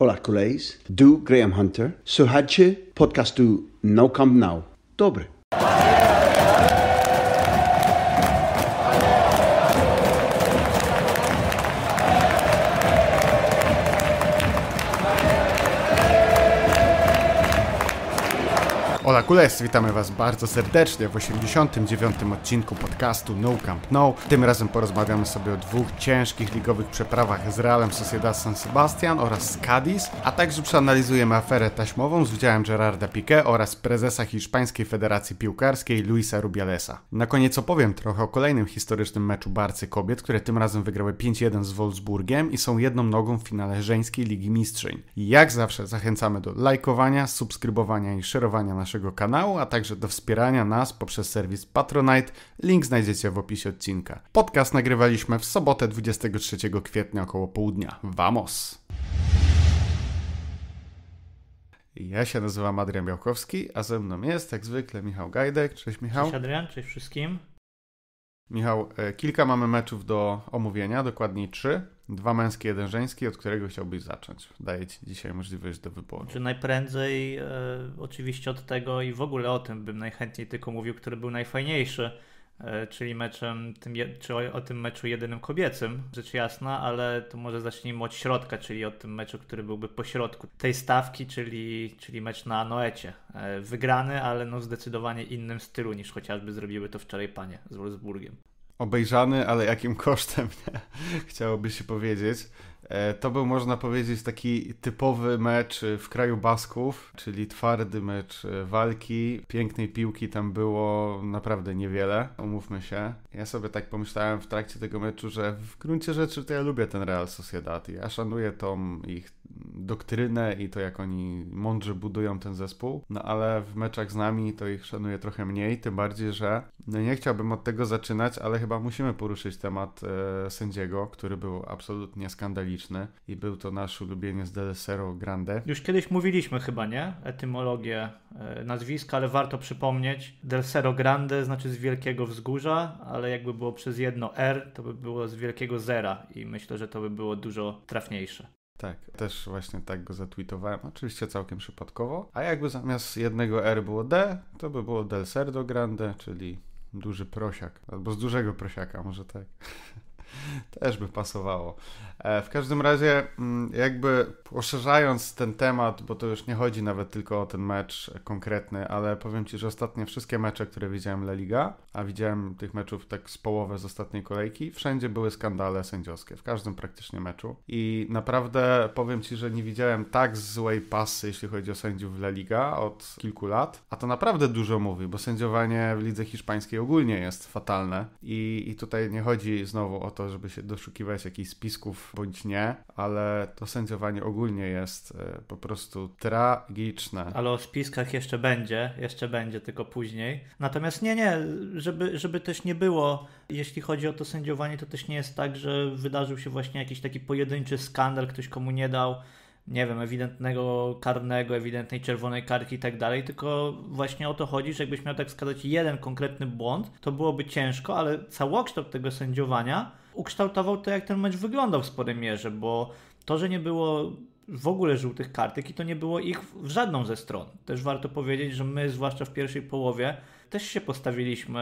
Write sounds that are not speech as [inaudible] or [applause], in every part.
Hola, colegas, do Graham Hunter. podcast podcastu No come Now. Dobre. Hola Kules, witamy Was bardzo serdecznie w 89. odcinku podcastu No Camp No. Tym razem porozmawiamy sobie o dwóch ciężkich ligowych przeprawach z Realem Sociedad San Sebastian oraz z Cadiz, a także przeanalizujemy aferę taśmową z udziałem Gerarda Piqué oraz prezesa Hiszpańskiej Federacji Piłkarskiej Luisa Rubialesa. Na koniec opowiem trochę o kolejnym historycznym meczu Barcy kobiet, które tym razem wygrały 5-1 z Wolfsburgiem i są jedną nogą w finale żeńskiej Ligi Mistrzeń. jak zawsze zachęcamy do lajkowania, subskrybowania i szerowania naszego naszego kanału, a także do wspierania nas poprzez serwis Patronite. Link znajdziecie w opisie odcinka. Podcast nagrywaliśmy w sobotę 23 kwietnia około południa. Vamos! Ja się nazywam Adrian Białkowski, a ze mną jest jak zwykle Michał Gajdek. Cześć Michał. Cześć Adrian, cześć wszystkim. Michał, e, kilka mamy meczów do omówienia, dokładnie trzy. Dwa męskie, jeden żeński, od którego chciałbyś zacząć? Daję Ci dzisiaj możliwość do wyboru. Czy najprędzej e, oczywiście od tego i w ogóle o tym bym najchętniej tylko mówił, który był najfajniejszy, e, czyli meczem, tym je, czy o, o, tym meczu jedynym kobiecym, rzecz jasna, ale to może zacznijmy od środka, czyli od tym meczu, który byłby po środku tej stawki, czyli, czyli mecz na Noecie. E, wygrany, ale no zdecydowanie innym stylu niż chociażby zrobiły to wczoraj panie z Wolfsburgiem obejrzany, ale jakim [laughs] kosztem, nie? chciałoby się powiedzieć. E, to był, można powiedzieć, taki typowy mecz w kraju Basków, czyli twardy mecz e, walki. Pięknej piłki tam było naprawdę niewiele, umówmy się. Ja sobie tak pomyślałem w trakcie tego meczu, że w gruncie rzeczy to ja lubię ten Real Sociedad. Ja szanuję tą ich doktrynę i to, jak oni mądrze budują ten zespół, no ale w meczach z nami to ich szanuję trochę mniej, tym bardziej, że no nie chciałbym od tego zaczynać, ale chyba musimy poruszyć temat e, sędziego, który był absolutnie skandaliczny i był to nasz ulubieniec del Grande. Już kiedyś mówiliśmy chyba, nie? Etymologię e, nazwiska, ale warto przypomnieć. Del Grande znaczy z Wielkiego Wzgórza, ale jakby było przez jedno R, to by było z Wielkiego Zera i myślę, że to by było dużo trafniejsze. Tak, też właśnie tak go zatweetowałem, oczywiście całkiem przypadkowo. A jakby zamiast jednego R było D, to by było Del Cerdo Grande, czyli duży prosiak, albo z dużego prosiaka, może tak. [laughs] Też by pasowało. E, w każdym razie, mm, jakby poszerzając ten temat, bo to już nie chodzi nawet tylko o ten mecz konkretny, ale powiem Ci, że ostatnie wszystkie mecze, które widziałem La Liga, a widziałem tych meczów tak z połowę z ostatniej kolejki, wszędzie były skandale sędziowskie, w każdym praktycznie meczu. I naprawdę powiem Ci, że nie widziałem tak złej pasy, jeśli chodzi o sędziów La Liga od kilku lat, a to naprawdę dużo mówi, bo sędziowanie w lidze hiszpańskiej ogólnie jest fatalne i, i tutaj nie chodzi znowu o to, żeby się doszukiwać jakichś spisków bądź nie, ale to sędziowanie ogólnie jest y, po prostu tragiczne. Ale o spiskach jeszcze będzie, jeszcze będzie, tylko później. Natomiast nie, nie, żeby, żeby też nie było, jeśli chodzi o to sędziowanie, to też nie jest tak, że wydarzył się właśnie jakiś taki pojedynczy skandal, ktoś komu nie dał nie wiem, ewidentnego karnego, ewidentnej czerwonej karki i tak dalej, tylko właśnie o to chodzi, że jakbyś miał tak wskazać jeden konkretny błąd, to byłoby ciężko, ale całokształt tego sędziowania ukształtował to, jak ten mecz wyglądał w sporej mierze, bo to, że nie było w ogóle żółtych kartek i to nie było ich w żadną ze stron. Też warto powiedzieć, że my, zwłaszcza w pierwszej połowie, też się postawiliśmy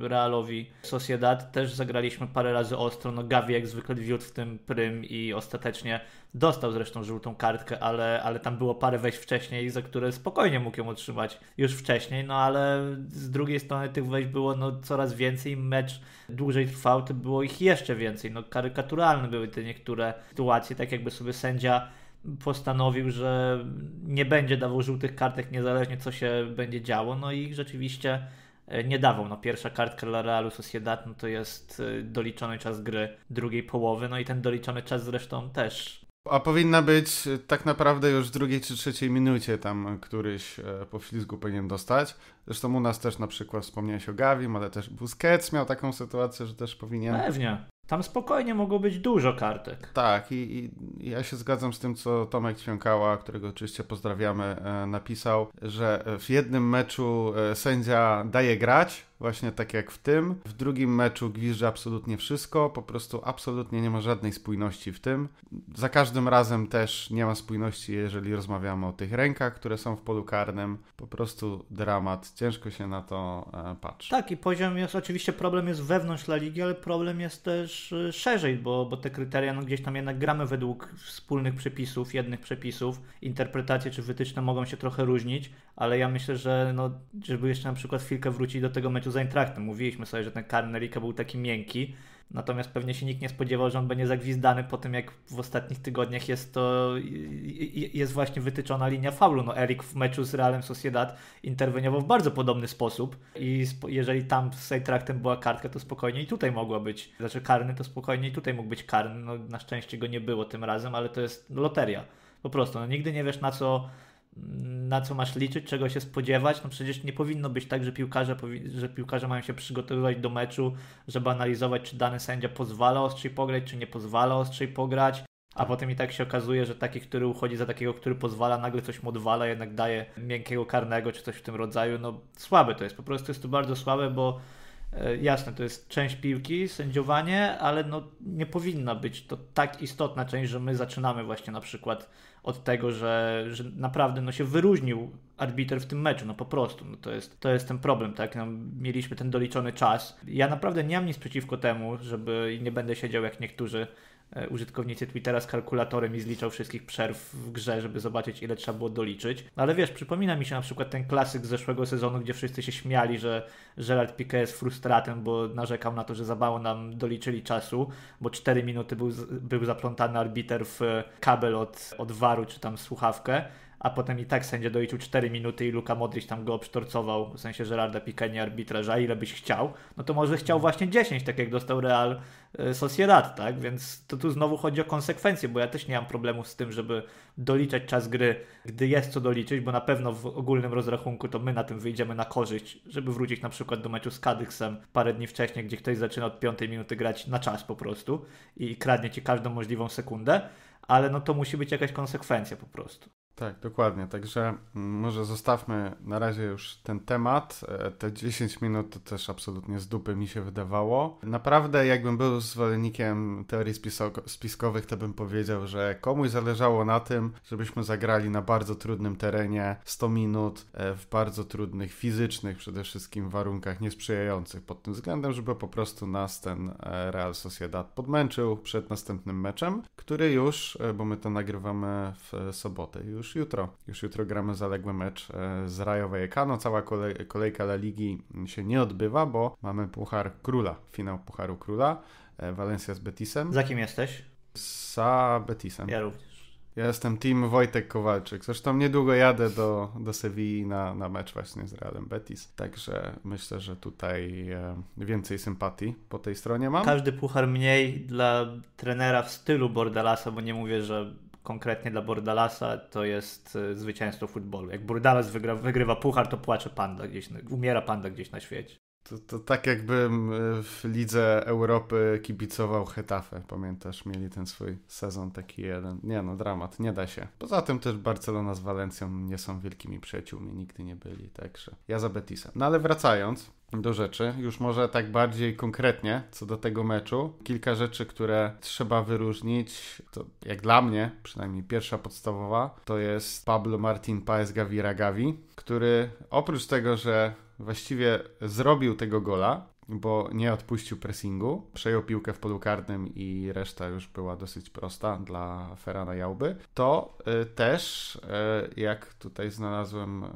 Realowi Sociedad, też zagraliśmy parę razy ostro, no Gavi jak zwykle wiódł w tym prym i ostatecznie dostał zresztą żółtą kartkę, ale, ale tam było parę wejść wcześniej, za które spokojnie mógł ją otrzymać już wcześniej, no ale z drugiej strony tych wejść było no coraz więcej, mecz dłużej trwał, to było ich jeszcze więcej, no karykaturalne były te niektóre sytuacje, tak jakby sobie sędzia postanowił, że nie będzie dawał żółtych kartek niezależnie co się będzie działo, no i rzeczywiście e, nie dawał. No, pierwsza kartka dla Realu Sociedad no to jest e, doliczony czas gry drugiej połowy, no i ten doliczony czas zresztą też. A powinna być e, tak naprawdę już w drugiej czy trzeciej minucie tam któryś po ślizgu powinien dostać. Zresztą u nas też na przykład wspomniałeś o Gavim, ale też Busquets miał taką sytuację, że też powinien Pewnie. Tam spokojnie mogło być dużo kartek. Tak, i, i, ja się zgadzam z tym, co Tomek Ćwiąkała, którego oczywiście pozdrawiamy, e, napisał, że w jednym meczu e, sędzia daje grać, właśnie tak jak w tym. W drugim meczu gwizdzi absolutnie wszystko, po prostu absolutnie nie ma żadnej spójności w tym. Za każdym razem też nie ma spójności, jeżeli rozmawiamy o tych rękach, które są w polu karnym. Po prostu dramat, ciężko się na to e, patrzy. Tak, i poziom jest, oczywiście problem jest wewnątrz La Ligi, ale problem jest też e, szerzej, bo, bo te kryteria no, gdzieś tam jednak gramy według wspólnych przepisów, jednych przepisów. Interpretacje czy wytyczne mogą się trochę różnić, ale ja myślę, że no, żeby jeszcze na przykład chwilkę wrócić do tego meczu z Eintrachtem. Mówiliśmy sobie, że ten Karnerika był taki miękki, natomiast pewnie się nikt nie spodziewał, że on będzie zagwizdany po tym, jak w ostatnich tygodniach jest to, jest właśnie wytyczona linia faulu. No Erik w meczu z Realem Sociedad interweniował w bardzo podobny sposób i jeżeli tam z Eintrachtem była kartka, to spokojnie i tutaj mogła być, znaczy karny, to spokojnie i tutaj mógł być karny. No, na szczęście go nie było tym razem, ale to jest loteria. Po prostu, no, nigdy nie wiesz na co na co masz liczyć, czego się spodziewać. No przecież nie powinno być tak, że piłkarze, że piłkarze mają się przygotowywać do meczu, żeby analizować, czy dany sędzia pozwala ostrzej pograć, czy nie pozwala ostrzej pograć. A tak. potem i tak się okazuje, że taki, który uchodzi za takiego, który pozwala, nagle coś mu odwala, jednak daje miękkiego karnego czy coś w tym rodzaju. No słabe to jest, po prostu jest to bardzo słabe, bo E, jasne, to jest część piłki, sędziowanie, ale no nie powinna być to tak istotna część, że my zaczynamy właśnie na przykład od tego, że, że naprawdę no się wyróżnił arbiter w tym meczu, no po prostu, no to, jest, to jest ten problem, tak, no, mieliśmy ten doliczony czas. Ja naprawdę nie mam nic przeciwko temu, żeby, i nie będę siedział jak niektórzy, E, użytkownicy Twittera z kalkulatorem i zliczał wszystkich przerw w grze, żeby zobaczyć ile trzeba było doliczyć. No ale wiesz, przypomina mi się na przykład ten klasyk z zeszłego sezonu, gdzie wszyscy się śmiali, że Gerard Piqué jest frustratem, bo narzekał na to, że za mało nam doliczyli czasu, bo 4 minuty był, był zaplątany arbiter w kabel od, od waru czy tam słuchawkę a potem i tak sędzia doliczył 4 minuty i Luka Modrić tam go obsztorcował, w sensie Gerarda Pique arbitraża, ile byś chciał, no to może chciał właśnie 10, tak jak dostał Real e, Sociedad, tak? Więc to tu znowu chodzi o konsekwencje, bo ja też nie mam problemu z tym, żeby doliczać czas gry, gdy jest co doliczyć, bo na pewno w ogólnym rozrachunku to my na tym wyjdziemy na korzyść, żeby wrócić na przykład do meczu z Kadyksem parę dni wcześniej, gdzie ktoś zaczyna od 5 minuty grać na czas po prostu i kradnie ci każdą możliwą sekundę ale no to musi być jakaś konsekwencja po prostu. Tak, dokładnie. Także mm, może zostawmy na razie już ten temat. E, te 10 minut to też absolutnie z dupy mi się wydawało. Naprawdę, jakbym był zwolennikiem teorii spiskowych, to bym powiedział, że komuś zależało na tym, żebyśmy zagrali na bardzo trudnym terenie 100 minut e, w bardzo trudnych fizycznych przede wszystkim warunkach niesprzyjających pod tym względem, żeby po prostu nas ten e, Real Sociedad podmęczył przed następnym meczem, który już, bo my to nagrywamy w sobotę, już już jutro. Już jutro gramy zaległy mecz e, z Rajo Vallecano. Cała kolejka La Ligi się nie odbywa, bo mamy Puchar Króla, finał Pucharu Króla, e, Valencia z Betisem. Za kim jesteś? Za Betisem. Ja również. Ja jestem team Wojtek Kowalczyk. Zresztą niedługo jadę do, do Sewilli na, na mecz właśnie z Realem Betis. Także myślę, że tutaj e, więcej sympatii po tej stronie mam. Każdy puchar mniej dla trenera w stylu Bordalasa, bo nie mówię, że konkretnie dla Bordalasa to jest y, zwycięstwo futbolu. Jak Bordalas wygra, wygrywa puchar, to płacze panda gdzieś, umiera panda gdzieś na świecie. To, to tak jakbym y, w Lidze Europy kibicował Hetafę, pamiętasz? Mieli ten swój sezon taki jeden. Nie no, dramat, nie da się. Poza tym też Barcelona z Walencją nie są wielkimi przyjaciółmi, nigdy nie byli, także ja za Betisem. No ale wracając, do rzeczy. Już może tak bardziej konkretnie co do tego meczu. Kilka rzeczy, które trzeba wyróżnić, to jak dla mnie, przynajmniej pierwsza podstawowa, to jest Pablo Martin Paez Gavira Gavi, który oprócz tego, że właściwie zrobił tego gola, bo nie odpuścił pressingu, przejął piłkę w polu karnym i reszta już była dosyć prosta dla Ferana Jałby, to y, też, y, jak tutaj znalazłem y,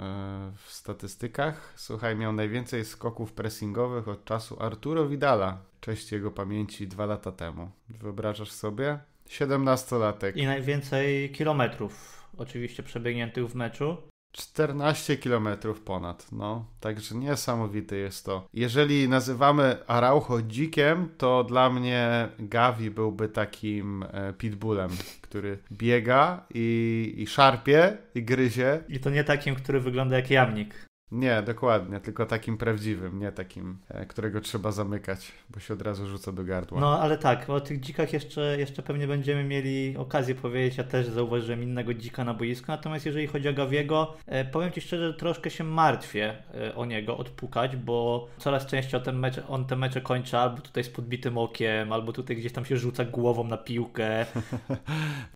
w statystykach, słuchaj, miał najwięcej skoków pressingowych od czasu Arturo Vidala, cześć jego pamięci, dwa lata temu. Wyobrażasz sobie? 17-latek. I najwięcej kilometrów oczywiście przebiegniętych w meczu. 14 km ponad, no. Także niesamowite jest to. Jeżeli nazywamy Araujo dzikiem, to dla mnie Gavi byłby takim e, pitbullem, który biega i, i szarpie i gryzie. I to nie takim, który wygląda jak jamnik. Nie, dokładnie, tylko takim prawdziwym, nie takim, e, którego trzeba zamykać, bo się od razu rzuca do gardła. No, ale tak, o tych dzikach jeszcze, jeszcze pewnie będziemy mieli okazję powiedzieć. Ja też zauważyłem innego dzika na boisku, natomiast jeżeli chodzi o Gawiego, e, powiem Ci szczerze, że troszkę się martwię e, o niego odpukać, bo coraz częściej ten mecz, on te mecze kończy albo tutaj z podbitym okiem, albo tutaj gdzieś tam się rzuca głową na piłkę. [laughs]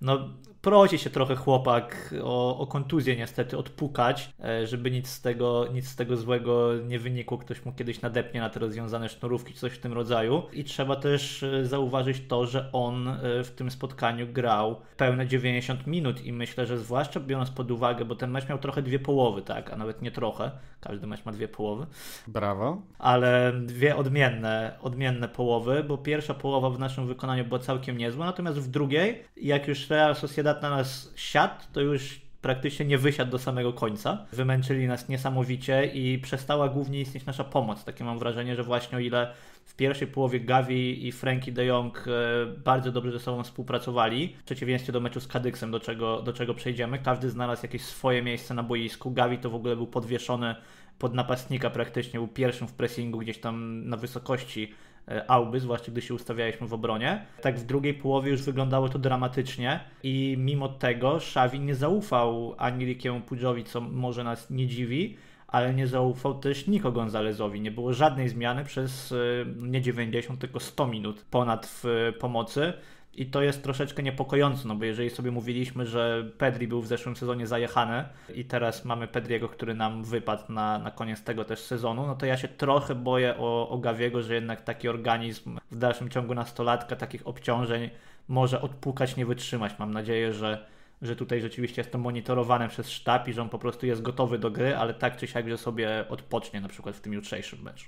No, prosi się trochę chłopak o, o kontuzję niestety odpukać, e, żeby nic z, tego, nic z tego złego nie wynikło. Ktoś mu kiedyś nadepnie na te rozwiązane sznurówki, coś w tym rodzaju. I trzeba też e, zauważyć to, że on e, w tym spotkaniu grał pełne 90 minut i myślę, że zwłaszcza biorąc pod uwagę, bo ten mecz miał trochę dwie połowy, tak, a nawet nie trochę, każdy mecz ma dwie połowy. Brawo. Ale dwie odmienne, odmienne połowy, bo pierwsza połowa w naszym wykonaniu była całkiem niezła, natomiast w drugiej, jak już Real Sociedad na nas siadł, to już praktycznie nie wysiadł do samego końca. Wymęczyli nas niesamowicie i przestała głównie istnieć nasza pomoc. Takie mam wrażenie, że właśnie o ile w pierwszej połowie Gavi i Frankie de Jong e, bardzo dobrze ze sobą współpracowali, w przeciwieństwie do meczu z Kadyksem, do czego, do czego przejdziemy. Każdy znalazł jakieś swoje miejsce na boisku. Gavi to w ogóle był podwieszony pod napastnika praktycznie, był pierwszym w pressingu gdzieś tam na wysokości e, Alby, zwłaszcza gdy się ustawialiśmy w obronie. Tak w drugiej połowie już wyglądało to dramatycznie i mimo tego Xavi nie zaufał ani Rikiemu Pudżowi, co może nas nie dziwi, ale nie zaufał też Niko Gonzalezowi. Nie było żadnej zmiany przez y, nie 90, tylko 100 minut ponad w y, pomocy. I to jest troszeczkę niepokojące, no bo jeżeli sobie mówiliśmy, że Pedri był w zeszłym sezonie zajechany i teraz mamy Pedriego, który nam wypadł na, na koniec tego też sezonu, no to ja się trochę boję o, o Gawiego, że jednak taki organizm w dalszym ciągu nastolatka takich obciążeń może odpukać, nie wytrzymać. Mam nadzieję, że że tutaj rzeczywiście jest to monitorowane przez sztab i że on po prostu jest gotowy do gry, ale tak czy siak, że sobie odpocznie na przykład w tym jutrzejszym meczu.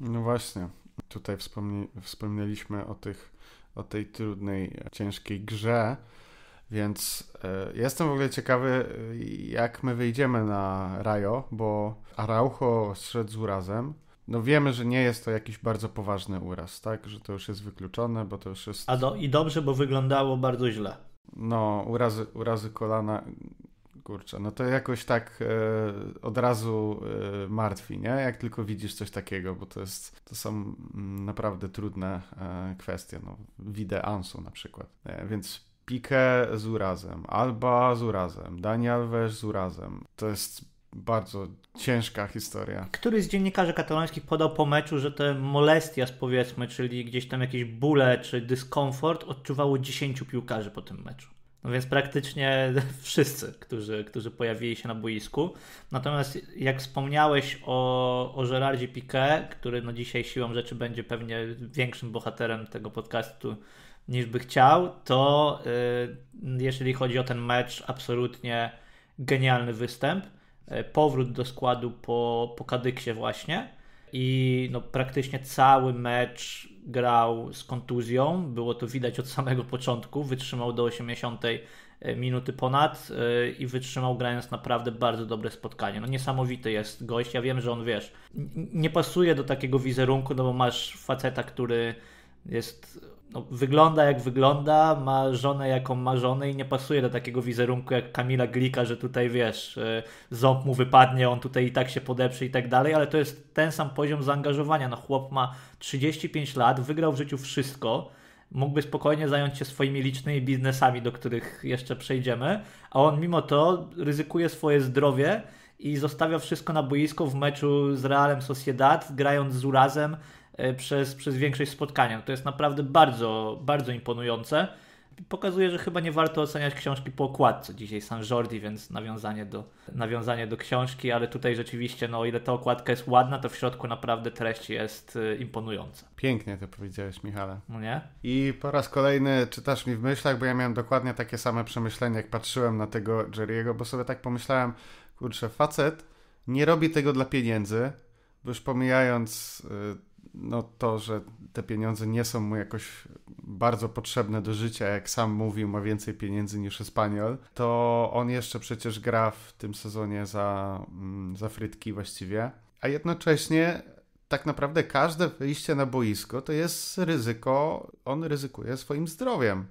No właśnie, tutaj wspomni- wspomnieliśmy o, tych, o tej trudnej, ciężkiej grze, więc y, jestem w ogóle ciekawy, e, jak my wyjdziemy na Rajo, bo Araujo zszedł z urazem, no wiemy, że nie jest to jakiś bardzo poważny uraz, tak? Że to już jest wykluczone, bo to już jest. A do, i dobrze, bo wyglądało bardzo źle. No, urazy, urazy kolana, kurczę, no to jakoś tak e, od razu e, martwi, nie? Jak tylko widzisz coś takiego, bo to jest, to są mm, naprawdę trudne e, kwestie, no, wide Ansu na przykład. więc Pique z urazem, Alba z urazem, Daniel Alves z urazem. To jest bardzo ciężka historia. Który z dziennikarzy katalońskich podał po meczu, że te molestias powiedzmy, czyli gdzieś tam jakieś bóle czy dyskomfort odczuwało 10 piłkarzy po tym meczu. No więc praktycznie [laughs] wszyscy, którzy, którzy pojawili się na boisku. Natomiast jak wspomniałeś o, o Gerardzie który no dzisiaj siłą rzeczy będzie pewnie większym bohaterem tego podcastu niż by chciał, to yy, jeżeli chodzi o ten mecz, absolutnie genialny występ. E, powrót do składu po, po Kadyksie właśnie i no, praktycznie cały mecz grał z kontuzją, było to widać od samego [laughs] początku, wytrzymał do 80 e, minuty ponad e, i wytrzymał grając naprawdę bardzo dobre spotkanie. No niesamowity jest gość, ja wiem, że on wiesz, nie pasuje do takiego wizerunku, no bo masz faceta, który jest, no, wygląda jak wygląda, ma żonę jaką ma żonę i nie pasuje do takiego wizerunku jak Kamila Glika, że tutaj wiesz, e, ząb mu wypadnie, on tutaj i tak się podeprze i tak dalej, ale to jest ten sam poziom zaangażowania. No chłop ma 35 lat, wygrał w życiu wszystko, mógłby spokojnie zająć się swoimi licznymi biznesami, do których jeszcze przejdziemy, a on mimo to ryzykuje swoje zdrowie i zostawia wszystko na boisko w meczu z Realem Sociedad, grając z Urazem, E, przez, przez większość spotkania. To jest naprawdę bardzo, bardzo imponujące. Pokazuje, że chyba nie warto oceniać książki po okładce. Dzisiaj San Jordi, więc nawiązanie do, nawiązanie do książki, ale tutaj rzeczywiście, no o ile ta okładka jest ładna, to w środku naprawdę treść jest e, imponująca. Pięknie to powiedziałeś, Michale. No nie? I po raz kolejny czytasz mi w myślach, bo ja miałem dokładnie takie same przemyślenia, jak patrzyłem na tego Jerry'ego, bo sobie tak pomyślałem, kurczę, facet nie robi tego dla pieniędzy, bo już pomijając... Yy, no to, że te pieniądze nie są mu jakoś bardzo potrzebne do życia, jak sam mówił, ma więcej pieniędzy niż Espanyol, to on jeszcze przecież gra w tym sezonie za, mm, za frytki właściwie, a jednocześnie tak naprawdę każde wyjście na boisko to jest ryzyko, on ryzykuje swoim zdrowiem.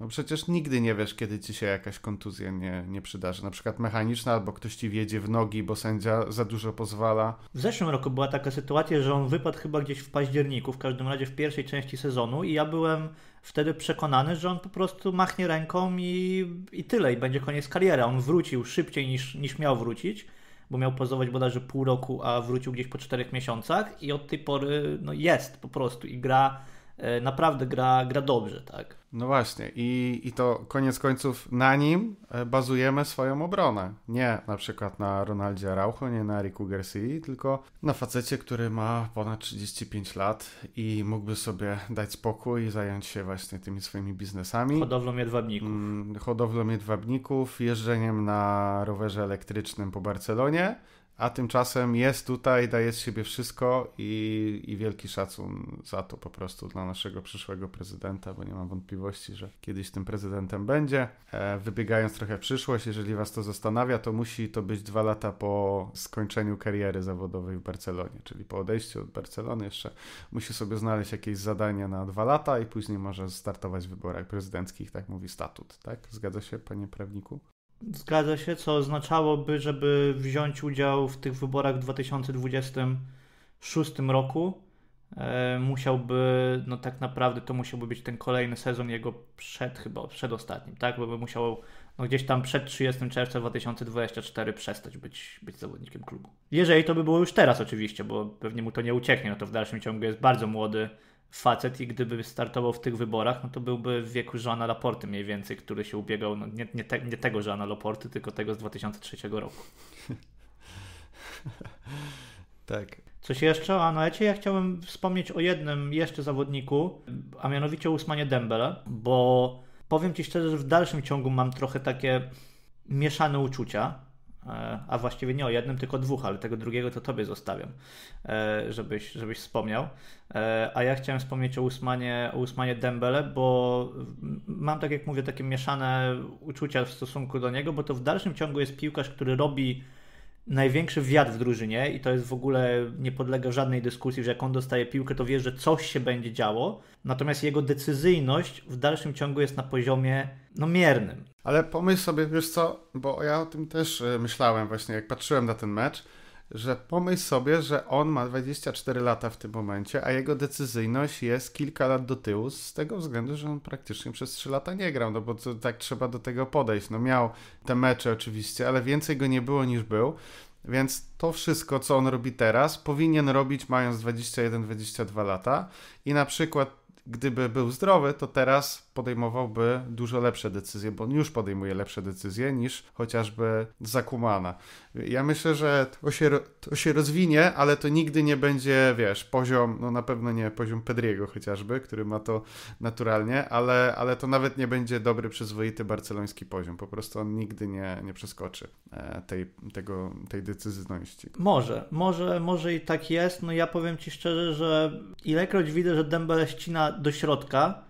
No przecież nigdy nie wiesz, kiedy ci się jakaś kontuzja nie, nie przydarzy. Na przykład mechaniczna, albo ktoś ci wjedzie w nogi, bo sędzia za dużo pozwala. W zeszłym roku była taka sytuacja, że on wypadł chyba gdzieś w październiku, w każdym razie w pierwszej części sezonu i ja byłem wtedy przekonany, że on po prostu machnie ręką i, i tyle, i będzie koniec kariery. On wrócił szybciej niż, niż miał wrócić bo miał pozować bodajże pół roku, a wrócił gdzieś po czterech miesiącach i od tej pory no, jest po prostu i gra E, naprawdę gra, gra dobrze, tak. No właśnie, I, i to koniec końców na nim e, bazujemy swoją obronę. Nie na przykład na Ronaldzie Araujo, nie na Riku Garcia, tylko na facecie, który ma ponad 35 lat i mógłby sobie dać spokój i zająć się właśnie tymi swoimi biznesami. Hodowlą jedwabników. Hmm, hodowlą jedwabników, jeżdżeniem na rowerze elektrycznym po Barcelonie a tymczasem jest tutaj, daje z siebie wszystko i, i wielki szacun za to po prostu dla naszego przyszłego prezydenta, bo nie mam wątpliwości, że kiedyś tym prezydentem będzie. E, wybiegając trochę w przyszłość, jeżeli was to zastanawia, to musi to być dwa lata po skończeniu kariery zawodowej w Barcelonie, czyli po odejściu od Barcelony jeszcze musi sobie znaleźć jakieś zadanie na dwa lata i później może startować w wyborach prezydenckich, tak mówi statut, tak? Zgadza się, panie prawniku? Zgadza się, co oznaczałoby, żeby wziąć udział w tych wyborach w 2026 roku. E, musiałby, no tak naprawdę to musiałby być ten kolejny sezon jego przed chyba, przedostatnim, tak? Bo by musiał no gdzieś tam przed 30 czerwca 2024 przestać być, być zawodnikiem klubu. Jeżeli to by było już teraz oczywiście, bo pewnie mu to nie ucieknie, no to w dalszym ciągu jest bardzo młody facet i gdyby startował w tych wyborach, no to byłby w wieku Joana Laporty mniej więcej, który się ubiegał, no nie, nie, te, nie tego Joana Laporty, tylko tego z 2003 roku. [laughs] tak. Coś jeszcze o no Anoecie? Ja chciałbym wspomnieć o jednym jeszcze zawodniku, a mianowicie Usmanie Dembele, bo powiem Ci szczerze, że w dalszym ciągu mam trochę takie mieszane uczucia E, a właściwie nie o jednym, tylko dwóch, ale tego drugiego to tobie zostawiam, e, żebyś, żebyś wspomniał. E, a ja chciałem wspomnieć o Usmanie, o Usmanie Dembele, bo mam, tak jak mówię, takie mieszane uczucia w stosunku do niego, bo to w dalszym ciągu jest piłkarz, który robi największy wiatr w drużynie i to jest w ogóle nie podlega żadnej dyskusji, że jak on dostaje piłkę, to wie, że coś się będzie działo. Natomiast jego decyzyjność w dalszym ciągu jest na poziomie no miernym. Ale pomyśl sobie, wiesz co, bo ja o tym też e, myślałem właśnie, jak patrzyłem na ten mecz, że pomyśl sobie, że on ma 24 lata w tym momencie, a jego decyzyjność jest kilka lat do tyłu z tego względu, że on praktycznie przez 3 lata nie grał, no bo to, tak trzeba do tego podejść. No miał te mecze oczywiście, ale więcej go nie było niż był. Więc to wszystko, co on robi teraz, powinien robić mając 21-22 lata. I na przykład, gdyby był zdrowy, to teraz podejmowałby dużo lepsze decyzje, bo on już podejmuje lepsze decyzje niż chociażby Zakumana. Ja myślę, że to się, to się rozwinie, ale to nigdy nie będzie, wiesz, poziom, no na pewno nie poziom Pedriego chociażby, który ma to naturalnie, ale, ale to nawet nie będzie dobry, przyzwoity barceloński poziom. Po prostu on nigdy nie, nie przeskoczy e, tej, tego, tej decyzyjności. Może, może, może i tak jest. No ja powiem Ci szczerze, że ilekroć widzę, że Dembele ścina do środka,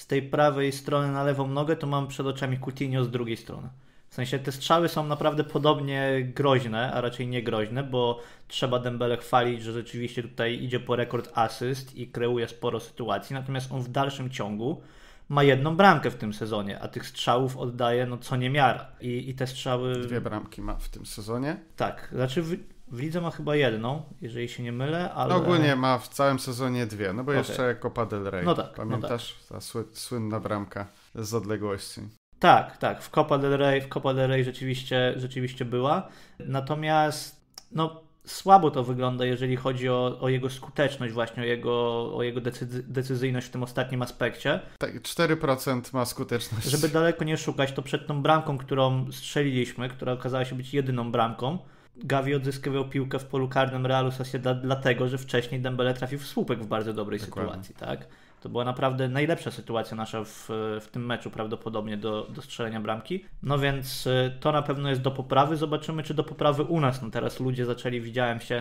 z tej prawej strony na lewą nogę, to mam przed oczami Coutinho z drugiej strony. W sensie te strzały są naprawdę podobnie groźne, a raczej niegroźne, bo trzeba Dembele chwalić, że rzeczywiście tutaj idzie po rekord asyst i kreuje sporo sytuacji, natomiast on w dalszym ciągu ma jedną bramkę w tym sezonie, a tych strzałów oddaje no co niemiara. I, i te strzały... Dwie bramki ma w tym sezonie? Tak, znaczy w lidze ma chyba jedną, jeżeli się nie mylę, ale... ogólnie ma w całym sezonie dwie, no bo okay. jeszcze Copa del Rey. No tak. No Pamiętasz? No tak. Ta słynna bramka z odległości. Tak, tak. W Copa del Rey, w Copa del Rey rzeczywiście, rzeczywiście była. Natomiast no, słabo to wygląda, jeżeli chodzi o, o jego skuteczność, właśnie o jego, o jego decyzyjność w tym ostatnim aspekcie. Tak, 4% ma skuteczność. Żeby daleko nie szukać, to przed tą bramką, którą strzeliliśmy, która okazała się być jedyną bramką, Gavi odzyskiwał piłkę w polu karnym Realu Sociedad dlatego, że wcześniej Dembele trafił w słupek w bardzo dobrej Dokładnie. sytuacji, tak? To była naprawdę najlepsza sytuacja nasza w, w tym meczu prawdopodobnie do, do strzelenia bramki. No więc y, to na pewno jest do poprawy. Zobaczymy, czy do poprawy u nas. No teraz ludzie zaczęli, widziałem się,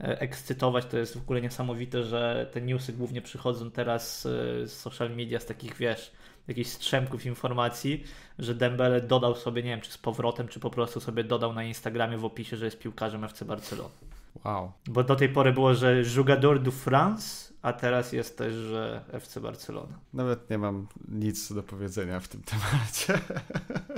y, ekscytować. To jest w ogóle niesamowite, że te newsy głównie przychodzą teraz y, z social media, z takich, wiesz, jakichś strzępków informacji, że Dembele dodał sobie, nie wiem, czy z powrotem, czy po prostu sobie dodał na Instagramie w opisie, że jest piłkarzem FC Barcelony. Wow. Bo do tej pory było, że Jugador du France, a teraz jest też, że FC Barcelona. Nawet nie mam nic do powiedzenia w tym temacie.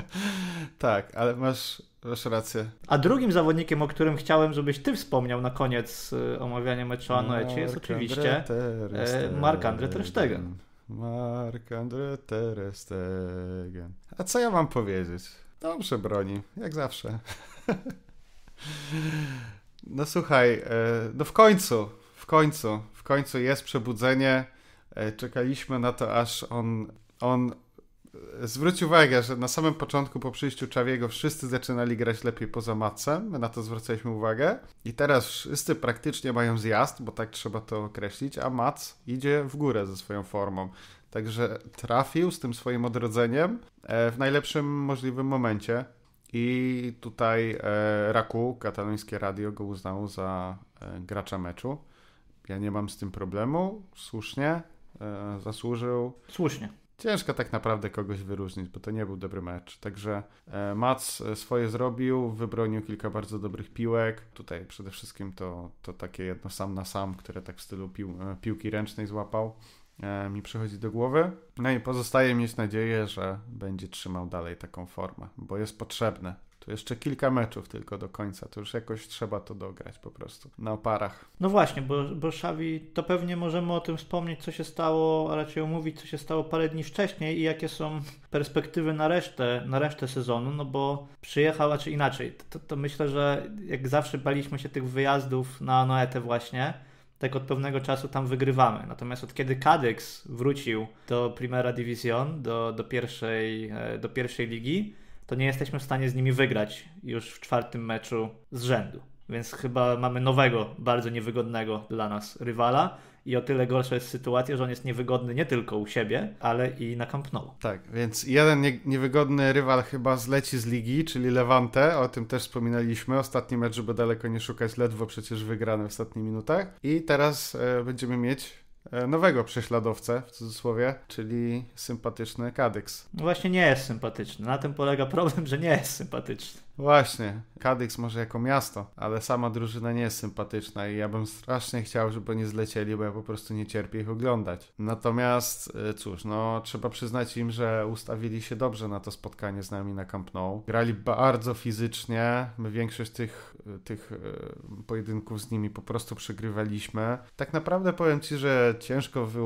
[laughs] tak, ale masz, masz rację. A drugim zawodnikiem, o którym chciałem, żebyś ty wspomniał na koniec y, omawiania meczu Anoecie jest oczywiście e, Mark Andre Ter Stegen. Mark Andre Ter Stegen. A co ja mam powiedzieć? Dobrze broni, jak zawsze. [laughs] No słuchaj, e, no w końcu, w końcu, w końcu jest przebudzenie. E, czekaliśmy na to, aż on, on Zwróć uwagę, że na samym początku po przyjściu Czawiego wszyscy zaczynali grać lepiej poza macem, my na to zwracaliśmy uwagę i teraz wszyscy praktycznie mają zjazd, bo tak trzeba to określić, a mac idzie w górę ze swoją formą. Także trafił z tym swoim odrodzeniem e, w najlepszym możliwym momencie i tutaj e, Raku, katalońskie radio, go uznało za e, gracza meczu. Ja nie mam z tym problemu, słusznie, zasłużył. Słusznie ciężko tak naprawdę kogoś wyróżnić, bo to nie był dobry mecz. Także e, Mac e, swoje zrobił, wybronił kilka bardzo dobrych piłek. Tutaj przede wszystkim to, to takie jedno sam na sam, które tak w stylu pił, e, piłki ręcznej złapał mi przychodzi do głowy. No i pozostaje mieć nadzieję, że będzie trzymał dalej taką formę, bo jest potrzebne jeszcze kilka meczów tylko do końca, to już jakoś trzeba to dograć po prostu na oparach. No właśnie, bo, bo Szawi, to pewnie możemy o tym wspomnieć, co się stało, a raczej omówić, co się stało parę dni wcześniej i jakie są perspektywy na resztę, na resztę sezonu, no bo przyjechała, czy inaczej, to, to myślę, że jak zawsze baliśmy się tych wyjazdów na Noetę właśnie, tak od pewnego czasu tam wygrywamy. Natomiast od kiedy Cadex wrócił do Primera Division, do, do, pierwszej, e, do pierwszej ligi, to nie jesteśmy w stanie z nimi wygrać już w czwartym meczu z rzędu. Więc chyba mamy nowego, bardzo niewygodnego dla nas rywala. I o tyle gorsza jest sytuacja, że on jest niewygodny nie tylko u siebie, ale i na Camp Nou. Tak, więc jeden nie, niewygodny rywal chyba zleci z ligi, czyli Levante, o tym też wspominaliśmy. Ostatni mecz, żeby daleko nie szukać, ledwo przecież wygrany w ostatnich minutach. I teraz e, będziemy mieć E, nowego prześladowcę, w cudzysłowie, czyli sympatyczny Kadyks. No właśnie nie jest sympatyczny. Na tym polega problem, że nie jest sympatyczny. Właśnie, Kadix może jako miasto, ale sama drużyna nie jest sympatyczna i ja bym strasznie chciał, żeby nie zlecieli, bo ja po prostu nie cierpię ich oglądać. Natomiast e, cóż, no trzeba przyznać im, że ustawili się dobrze na to spotkanie z nami na Camp Nou. Grali bardzo fizycznie, my większość tych, e, tych e, pojedynków z nimi po prostu przegrywaliśmy. Tak naprawdę powiem Ci, że ciężko wy,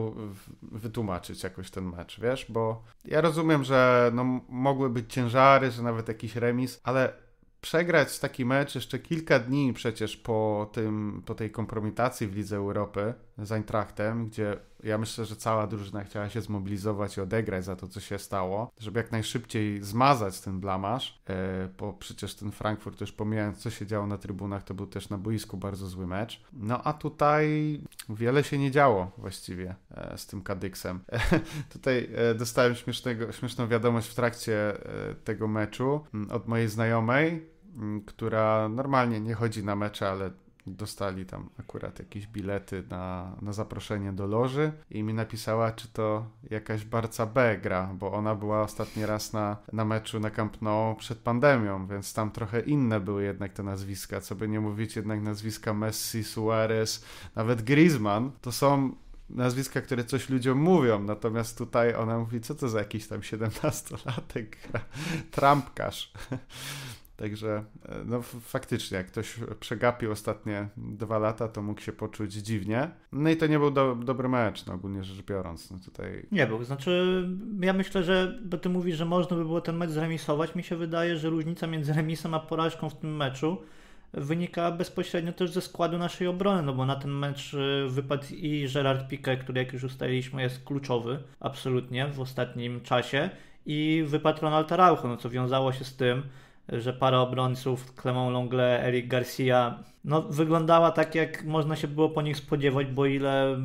wytłumaczyć jakoś ten mecz, wiesz, bo ja rozumiem, że no, mogły być ciężary, że nawet jakiś remis, ale przegrać taki mecz jeszcze kilka dni przecież po, tym, po tej kompromitacji w Lidze Europy z Eintrachtem, gdzie ja myślę, że cała drużyna chciała się zmobilizować i odegrać za to, co się stało, żeby jak najszybciej zmazać ten blamaż, e, bo przecież ten Frankfurt, już pomijając, co się działo na trybunach, to był też na boisku bardzo zły mecz. No a tutaj wiele się nie działo właściwie e, z tym Kadyksem. E, tutaj dostałem śmiesznego, śmieszną wiadomość w trakcie tego meczu od mojej znajomej, Mm, która normalnie nie chodzi na mecze, ale dostali tam akurat jakieś bilety na, na zaproszenie do loży i mi napisała, czy to jakaś Barca B gra, bo ona była ostatni raz na, na meczu na Camp Nou przed pandemią, więc tam trochę inne były jednak te nazwiska, co by nie mówić, jednak nazwiska Messi, Suarez, nawet Griezmann, to są nazwiska, które coś ludziom mówią, natomiast tutaj ona mówi, co to za jakiś tam 17-latek, trampkarz. Także e, no faktycznie, jak ktoś przegapił ostatnie dwa lata, to mógł się poczuć dziwnie. No i to nie był do, dobry mecz, no ogólnie rzecz biorąc. No tutaj... Nie był, znaczy ja myślę, że, bo ty mówisz, że można by było ten mecz zremisować. Mi się wydaje, że różnica między remisem a porażką w tym meczu wynika bezpośrednio też ze składu naszej obrony, no bo na ten mecz e, wypadł i Gerard Piqué, który jak już ustaliliśmy jest kluczowy absolutnie w ostatnim czasie i wypadł Ronald Araujo, no co wiązało się z tym, że para obrońców, Clement Longle, Eric Garcia, no wyglądała tak jak można się było po nich spodziewać, bo ile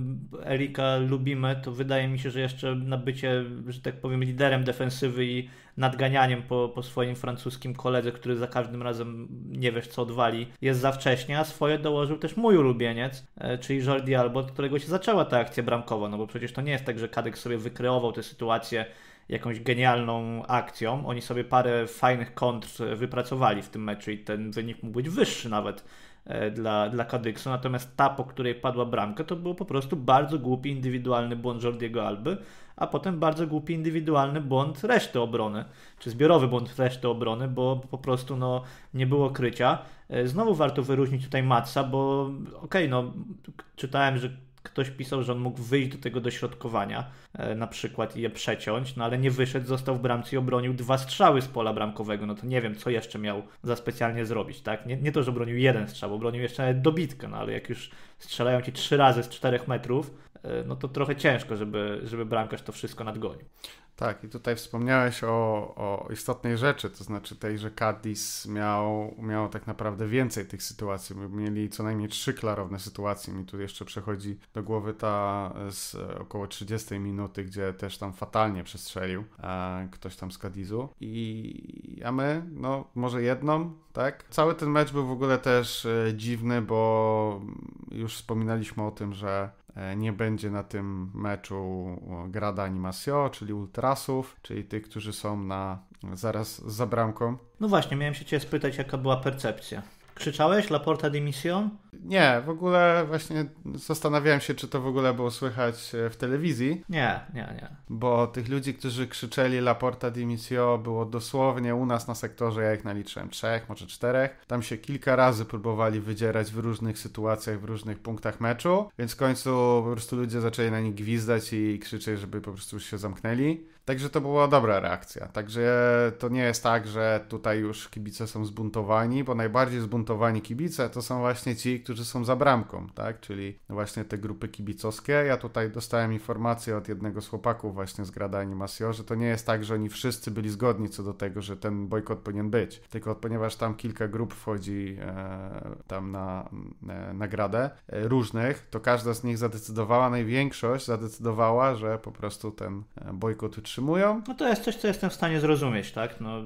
Erika lubimy, to wydaje mi się, że jeszcze na bycie, że tak powiem, liderem defensywy i nadganianiem po, po swoim francuskim koledze, który za każdym razem nie wiesz co odwali, jest za wcześnie, a swoje dołożył też mój ulubieniec, e, czyli Jordi Albo, od którego się zaczęła ta akcja bramkowa, no bo przecież to nie jest tak, że Kadek sobie wykreował tę sytuację, jakąś genialną akcją. Oni sobie parę fajnych kontr wypracowali w tym meczu i ten wynik mógł być wyższy nawet e, dla, dla Kadyksu. Natomiast ta, po której padła bramka, to był po prostu bardzo głupi indywidualny błąd Jordiego Alby, a potem bardzo głupi indywidualny błąd reszty obrony, czy zbiorowy błąd reszty obrony, bo po prostu no, nie było krycia. E, znowu warto wyróżnić tutaj Matsa, bo okej, okay, no czytałem, że ktoś pisał, że on mógł wyjść do tego dośrodkowania e, na przykład i je przeciąć, no ale nie wyszedł, został w bramce i obronił dwa strzały z pola bramkowego, no to nie wiem, co jeszcze miał za specjalnie zrobić, tak? Nie, nie to, że bronił jeden strzał, obronił jeszcze dobitkę, no ale jak już strzelają ci trzy razy z czterech metrów, E, no to trochę ciężko, żeby, żeby bramkarz to wszystko nadgonił. Tak, i tutaj wspomniałeś o, o istotnej rzeczy, to znaczy tej, że Cadiz miał, miał tak naprawdę więcej tych sytuacji. Mieli co najmniej trzy klarowne sytuacje. Mi tu jeszcze przechodzi do głowy ta z około 30 minuty, gdzie też tam fatalnie przestrzelił e, ktoś tam z Cadizu. I a my, no może jedną, tak? Cały ten mecz był w ogóle też e, dziwny, bo już wspominaliśmy o tym, że E, nie będzie na tym meczu Grada Animacio, czyli ultrasów, czyli tych, którzy są na zaraz za bramką. No właśnie, miałem się Cię spytać, jaka była percepcja. Krzyczałeś Laporta Dimission? Nie, w ogóle właśnie zastanawiałem się, czy to w ogóle było słychać e, w telewizji. Nie, nie, nie. Bo tych ludzi, którzy krzyczeli Laporta Dimission było dosłownie u nas na sektorze, ja ich naliczyłem trzech, może czterech. Tam się kilka razy próbowali wydzierać w różnych sytuacjach, w różnych punktach meczu, więc w końcu po prostu ludzie zaczęli na nich gwizdać i krzyczeć, żeby po prostu się zamknęli. Także to była dobra reakcja. Także to nie jest tak, że tutaj już kibice są zbuntowani, bo najbardziej zbuntowani kibice to są właśnie ci, którzy są za bramką, tak? Czyli właśnie te grupy kibicowskie. Ja tutaj dostałem informację od jednego z chłopaków właśnie z Grada Masio, że to nie jest tak, że oni wszyscy byli zgodni co do tego, że ten bojkot powinien być. Tylko ponieważ tam kilka grup wchodzi e, tam na e, nagradę e, różnych, to każda z nich zadecydowała, największość zadecydowała, że po prostu ten e, bojkot utrzyma utrzymują. No to jest coś, co jestem w stanie zrozumieć, tak? No,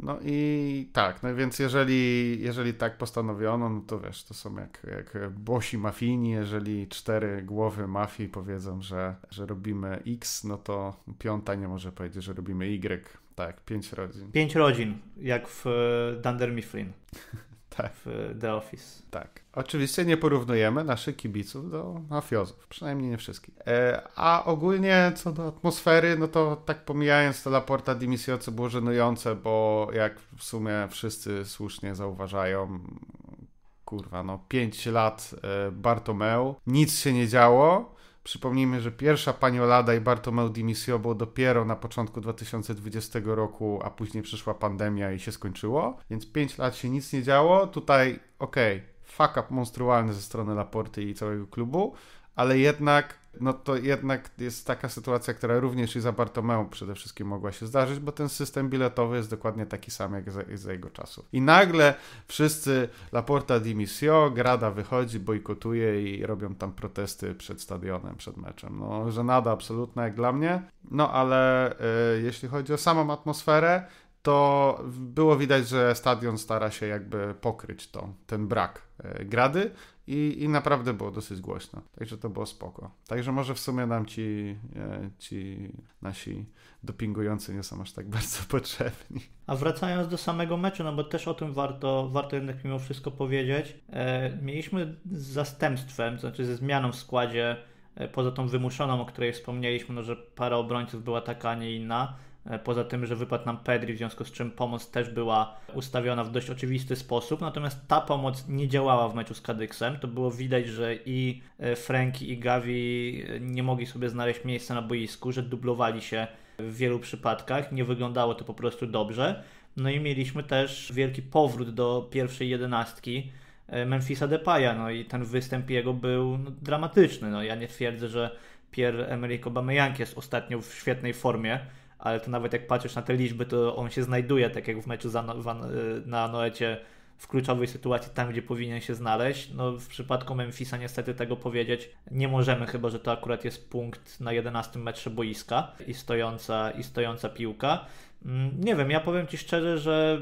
no i tak, no więc jeżeli, jeżeli tak postanowiono, no to wiesz, to są jak, jak bosi mafijni, jeżeli cztery głowy mafii powiedzą, że, że robimy X, no to piąta nie może powiedzieć, że robimy Y. Tak, pięć rodzin. Pięć rodzin, jak w e, Dunder Mifflin tak. w e, The Office. Tak. Oczywiście nie porównujemy naszych kibiców do mafiozów, przynajmniej nie wszystkich. E, a ogólnie co do atmosfery, no to tak pomijając teleporta Laporta Dimisio, co było żenujące, bo jak w sumie wszyscy słusznie zauważają, kurwa, no 5 lat e, Bartomeu, nic się nie działo. Przypomnijmy, że pierwsza Paniolada i Bartomeu dimisio było dopiero na początku 2020 roku, a później przyszła pandemia i się skończyło. Więc 5 lat się nic nie działo. Tutaj, okej, okay, fuck up monstrualny ze strony Laporty i całego klubu, ale jednak, no to jednak jest taka sytuacja, która również i za Bartomeu przede wszystkim mogła się zdarzyć, bo ten system biletowy jest dokładnie taki sam jak za, za jego czasów. I nagle wszyscy Laporta dimisio, Grada wychodzi, bojkotuje i robią tam protesty przed stadionem, przed meczem. No, żenada absolutna jak dla mnie, no ale y, jeśli chodzi o samą atmosferę, to było widać, że stadion stara się jakby pokryć to, ten brak y, grady i, i naprawdę było dosyć głośno. Także to było spoko. Także może w sumie nam ci, e, ci nasi dopingujący nie są aż tak [laughs] bardzo potrzebni. A wracając do samego meczu, no bo też o tym warto, warto jednak mimo wszystko powiedzieć. E, mieliśmy z zastępstwem, to znaczy ze zmianą w składzie, e, poza tą wymuszoną, o której wspomnieliśmy, no, że para obrońców była taka, a nie inna E, poza tym, że wypadł nam Pedri, w związku z czym pomoc też była ustawiona w dość oczywisty sposób. Natomiast ta pomoc nie działała w meczu z Kadyksem. To było widać, że i e, Franki i Gavi e, nie mogli sobie znaleźć miejsca na boisku, że dublowali się w wielu przypadkach. Nie wyglądało to po prostu dobrze. No i mieliśmy też wielki powrót do pierwszej jedenastki Memphisa Depaya. No i ten występ jego był no, dramatyczny. No, ja nie twierdzę, że Pierre-Emerick Aubameyang jest ostatnio w świetnej formie ale to nawet jak patrzysz na te liczby, to on się znajduje, tak jak w meczu za, no- y, na Noecie, w kluczowej sytuacji tam, gdzie powinien się znaleźć. No, w przypadku Memphisa niestety tego powiedzieć nie możemy, chyba że to akurat jest punkt na 11 metrze boiska i stojąca, i stojąca piłka. Mm, nie wiem, ja powiem Ci szczerze, że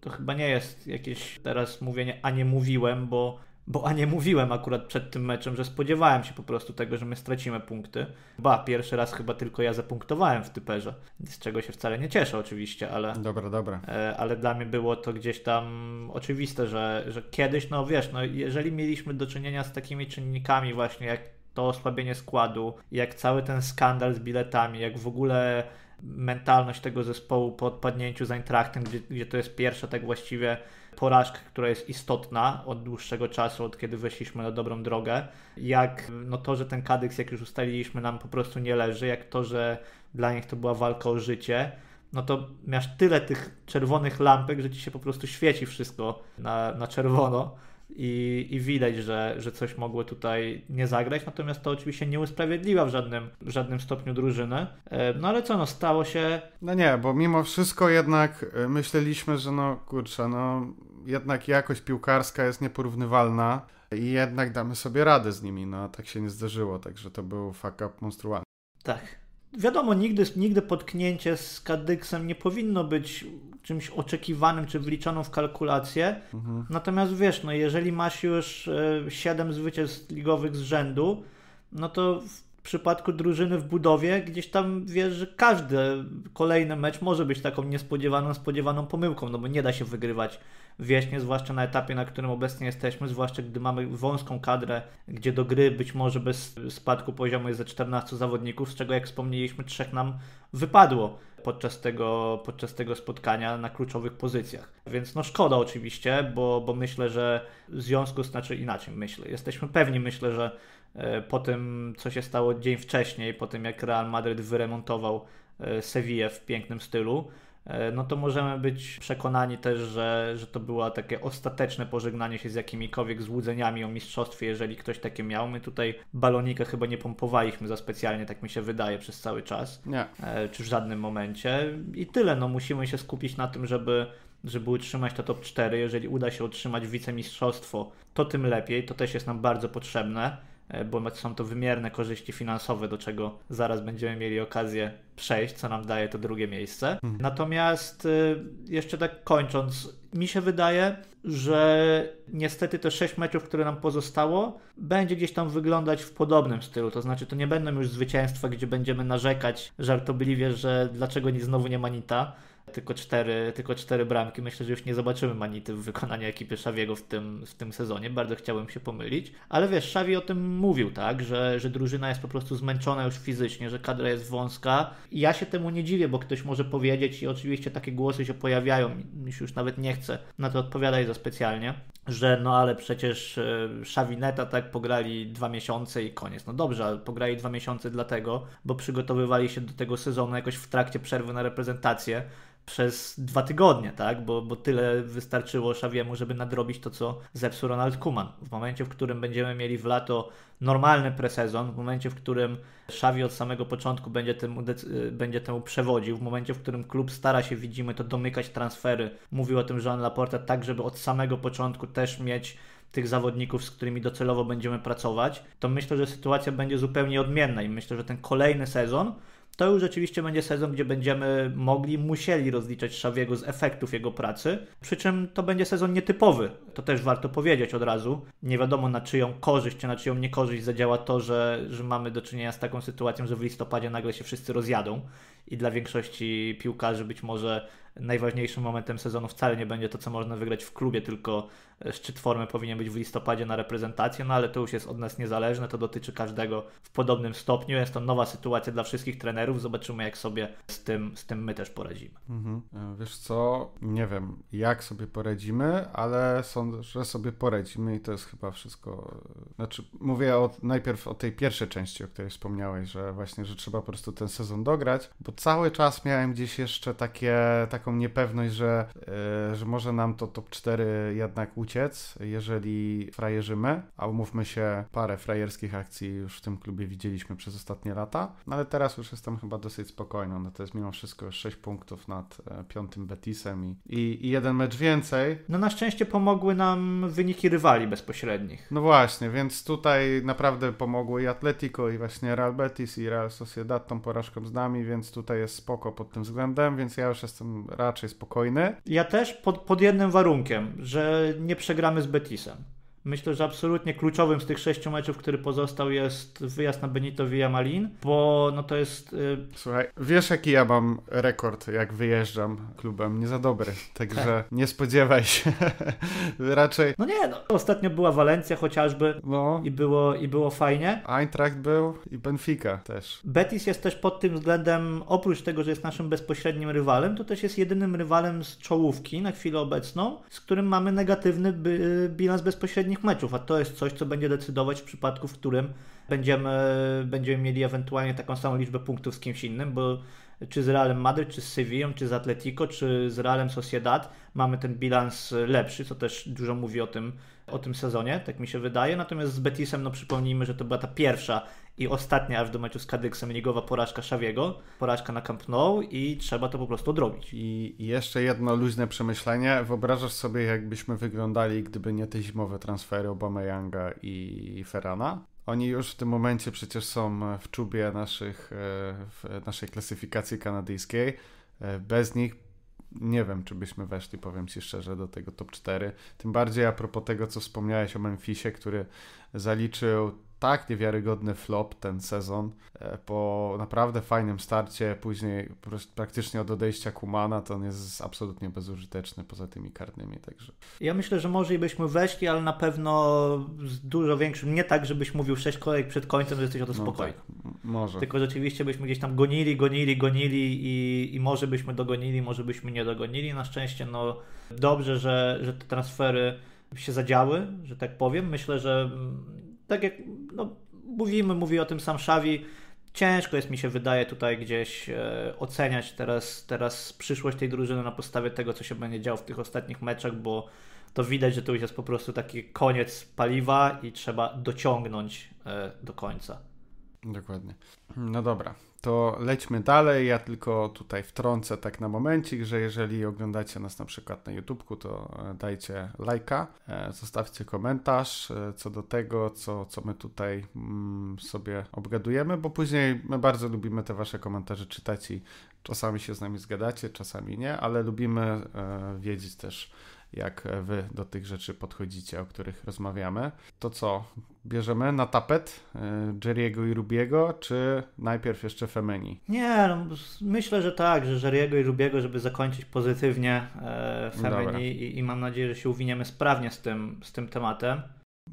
to chyba nie jest jakieś teraz mówienie, a nie mówiłem, bo bo a nie mówiłem akurat przed tym meczem, że spodziewałem się po prostu tego, że my stracimy punkty. Ba, pierwszy raz chyba tylko ja zapunktowałem w typerze, z czego się wcale nie cieszę oczywiście, ale... Dobra, dobra. E, ale dla mnie było to gdzieś tam oczywiste, że, że kiedyś, no wiesz, no jeżeli mieliśmy do czynienia z takimi czynnikami właśnie jak to osłabienie składu, jak cały ten skandal z biletami, jak w ogóle mentalność tego zespołu po odpadnięciu z Eintrachtem, gdzie, gdzie to jest pierwsza tak właściwie porażkę, która jest istotna od dłuższego czasu, od kiedy weszliśmy na dobrą drogę, jak no to, że ten kadyks, jak już ustaliliśmy, nam po prostu nie leży, jak to, że dla nich to była walka o życie, no to miałeś tyle tych czerwonych lampek, że ci się po prostu świeci wszystko na, na czerwono i, i widać, że, że coś mogło tutaj nie zagrać, natomiast to oczywiście nie usprawiedliwa w żadnym, w żadnym stopniu drużyny. E, no ale co, no stało się... No nie, bo mimo wszystko jednak e, myśleliśmy, że no kurczę, no jednak jakość piłkarska jest nieporównywalna i jednak damy sobie radę z nimi, no tak się nie zdarzyło, także to był fuck up monstrualny. Tak, wiadomo, nigdy, nigdy potknięcie z Kadyksem nie powinno być czymś oczekiwanym czy wliczoną w kalkulację. Mhm. Natomiast wiesz, no jeżeli masz już 7 e, zwycięstw ligowych z rzędu, no to w przypadku drużyny w budowie gdzieś tam wiesz, że każdy kolejny mecz może być taką niespodziewaną, spodziewaną pomyłką, no bo nie da się wygrywać wiecznie, zwłaszcza na etapie, na którym obecnie jesteśmy, zwłaszcza gdy mamy wąską kadrę, gdzie do gry być może bez spadku poziomu jest ze 14 zawodników, z czego jak wspomnieliśmy, trzech nam wypadło podczas tego, podczas tego spotkania na kluczowych pozycjach. Więc no szkoda oczywiście, bo, bo myślę, że w związku z, znaczy inaczej myślę, jesteśmy pewni, myślę, że E, po tym, co się stało dzień wcześniej, po tym jak Real Madrid wyremontował e, Sevillę w pięknym stylu, e, no to możemy być przekonani też, że, że to było takie ostateczne pożegnanie się z jakimikolwiek złudzeniami o mistrzostwie, jeżeli ktoś takie miał. My tutaj balonika chyba nie pompowaliśmy za specjalnie, tak mi się wydaje, przez cały czas, nie. czy w żadnym momencie. I tyle, no musimy się skupić na tym, żeby żeby utrzymać to top 4, jeżeli uda się utrzymać wicemistrzostwo, to tym lepiej, to też jest nam bardzo potrzebne E, bo są to wymierne korzyści finansowe, do czego zaraz będziemy mieli okazję przejść, co nam daje to drugie miejsce. Mhm. Natomiast e, jeszcze tak kończąc, mi się wydaje, że niestety te sześć meczów, które nam pozostało, będzie gdzieś tam wyglądać w podobnym stylu. To znaczy, to nie będą już zwycięstwa, gdzie będziemy narzekać żartobliwie, że dlaczego znowu nie ma Nita tylko cztery, tylko cztery bramki. Myślę, że już nie zobaczymy Manity w wykonaniu ekipy Szawiego w tym, w tym sezonie. Bardzo chciałbym się pomylić. Ale wiesz, Szawi o tym mówił, tak? Że, że drużyna jest po prostu zmęczona już fizycznie, że kadra jest wąska. I ja się temu nie dziwię, bo ktoś może powiedzieć i oczywiście takie głosy się pojawiają. Mi się już nawet nie chce na to odpowiadać za specjalnie, że no ale przecież e, Szawineta tak pograli dwa miesiące i koniec. No dobrze, ale pograli dwa miesiące dlatego, bo przygotowywali się do tego sezonu jakoś w trakcie przerwy na reprezentację przez dwa tygodnie, tak? Bo, bo tyle wystarczyło Szawiemu, żeby nadrobić to, co zepsuł Ronald Kuman. W momencie, w którym będziemy mieli w lato normalny presezon, w momencie, w którym Szawi od samego początku będzie temu, będzie temu przewodził, w momencie, w którym klub stara się, widzimy to, domykać transfery. Mówił o tym Jean Laporta tak, żeby od samego początku też mieć tych zawodników, z którymi docelowo będziemy pracować, to myślę, że sytuacja będzie zupełnie odmienna i myślę, że ten kolejny sezon to już rzeczywiście będzie sezon, gdzie będziemy mogli, musieli rozliczać Szawiego z efektów jego pracy. Przy czym to będzie sezon nietypowy, to też warto powiedzieć od razu. Nie wiadomo na czyją korzyść, na czyją niekorzyść zadziała to, że, że mamy do czynienia z taką sytuacją, że w listopadzie nagle się wszyscy rozjadą i dla większości piłkarzy być może najważniejszym momentem sezonu wcale nie będzie to, co można wygrać w klubie, tylko e, szczyt formy powinien być w listopadzie na reprezentację, no ale to już jest od nas niezależne, to dotyczy każdego w podobnym stopniu. Jest to nowa sytuacja dla wszystkich trenerów, zobaczymy jak sobie z tym, z tym my też poradzimy. Mhm. E, wiesz co, nie wiem jak sobie poradzimy, ale sądzę, że sobie poradzimy i to jest chyba wszystko. E, znaczy mówię o, najpierw o tej pierwszej części, o której wspomniałeś, że właśnie, że trzeba po prostu ten sezon dograć, bo cały czas miałem gdzieś jeszcze takie, taką niepewność, że, e, że może nam to top 4 jednak uciec, jeżeli frajerzymy, a umówmy się, parę frajerskich akcji już w tym klubie widzieliśmy przez ostatnie lata, no ale teraz już jestem chyba dosyć spokojny, no to jest mimo wszystko 6 punktów nad e, piątym Betisem i, i, i jeden mecz więcej. No na szczęście pomogły nam wyniki rywali bezpośrednich. No właśnie, więc tutaj naprawdę pomogły i Atletico i właśnie Real Betis i Real Sociedad tą porażką z nami, więc tutaj tutaj jest spoko pod tym względem, więc ja już jestem raczej spokojny. Ja też pod, pod jednym warunkiem, że nie przegramy z Betisem. Myślę, że absolutnie kluczowym z tych sześciu meczów, który pozostał, jest wyjazd na Benito Villamalin, bo no to jest. Y, Słuchaj, wiesz, jaki ja mam rekord, jak wyjeżdżam klubem? Nie za dobry, także [laughs] nie spodziewaj się. [laughs] Raczej. No nie, no, ostatnio była Walencja chociażby no. i, było, i było fajnie. Eintracht był i Benfica też. Betis jest też pod tym względem, oprócz tego, że jest naszym bezpośrednim rywalem, to też jest jedynym rywalem z czołówki na chwilę obecną, z którym mamy negatywny y, bilans bezpośredni bezpośrednich meczów, a to jest coś, co będzie decydować w przypadku, w którym będziemy, będziemy mieli ewentualnie taką samą liczbę punktów z kimś innym, bo czy z Realem Madryt, czy z Sevillą, czy z Atletico, czy z Realem Sociedad mamy ten bilans lepszy, co też dużo mówi o tym, o tym sezonie, tak mi się wydaje. Natomiast z Betisem, no przypomnijmy, że to była ta pierwsza i ostatnia aż do meczu z Kadyksem ligowa porażka Szawiego, porażka na Camp Nou i trzeba to po prostu odrobić. I jeszcze jedno luźne przemyślenie. Wyobrażasz sobie, jakbyśmy wyglądali, gdyby nie te zimowe transfery obama Yanga i Ferrana? Oni już w tym momencie przecież są w czubie naszych, e, w naszej klasyfikacji kanadyjskiej. E, bez nich nie wiem, czy byśmy weszli, powiem Ci szczerze, do tego top 4. Tym bardziej a propos tego, co wspomniałeś o Memphisie, który zaliczył tak niewiarygodny flop ten sezon. E, po naprawdę fajnym starcie, później praktycznie od odejścia Kumana, to on jest absolutnie bezużyteczny poza tymi karnymi. Także. Ja myślę, że może i byśmy weszli, ale na pewno z dużo większym. Nie tak, żebyś mówił 6 kolejek przed końcem, że jesteś o to no spokojny. No tak, może. Tylko rzeczywiście byśmy gdzieś tam gonili, gonili, gonili i, i może byśmy dogonili, może byśmy nie dogonili. Na szczęście, no dobrze, że, że te transfery się zadziały, że tak powiem. Myślę, że mm, tak jak no, mówimy, mówi o tym sam Szawi, ciężko jest mi się wydaje tutaj gdzieś e, oceniać teraz, teraz przyszłość tej drużyny na podstawie tego, co się będzie działo w tych ostatnich meczach, bo to widać, że to już jest po prostu taki koniec paliwa i trzeba dociągnąć e, do końca. Dokładnie. No dobra, to lećmy dalej. Ja tylko tutaj wtrącę tak na momencik, że jeżeli oglądacie nas na przykład na YouTubku, to e, dajcie lajka, e, zostawcie komentarz e, co do tego, co, co my tutaj mm, sobie obgadujemy, bo później my bardzo lubimy te wasze komentarze czytać i czasami się z nami zgadacie, czasami nie, ale lubimy wiedzieć też jak wy do tych rzeczy podchodzicie, o których rozmawiamy. To co, bierzemy na tapet y, Jerry'ego i Rubiego, czy najpierw jeszcze Femeni? Nie, no, myślę, że tak, że Jerry'ego i Rubiego, żeby zakończyć pozytywnie e, Femeni i, i, mam nadzieję, że się uwiniemy sprawnie z tym, z tym tematem.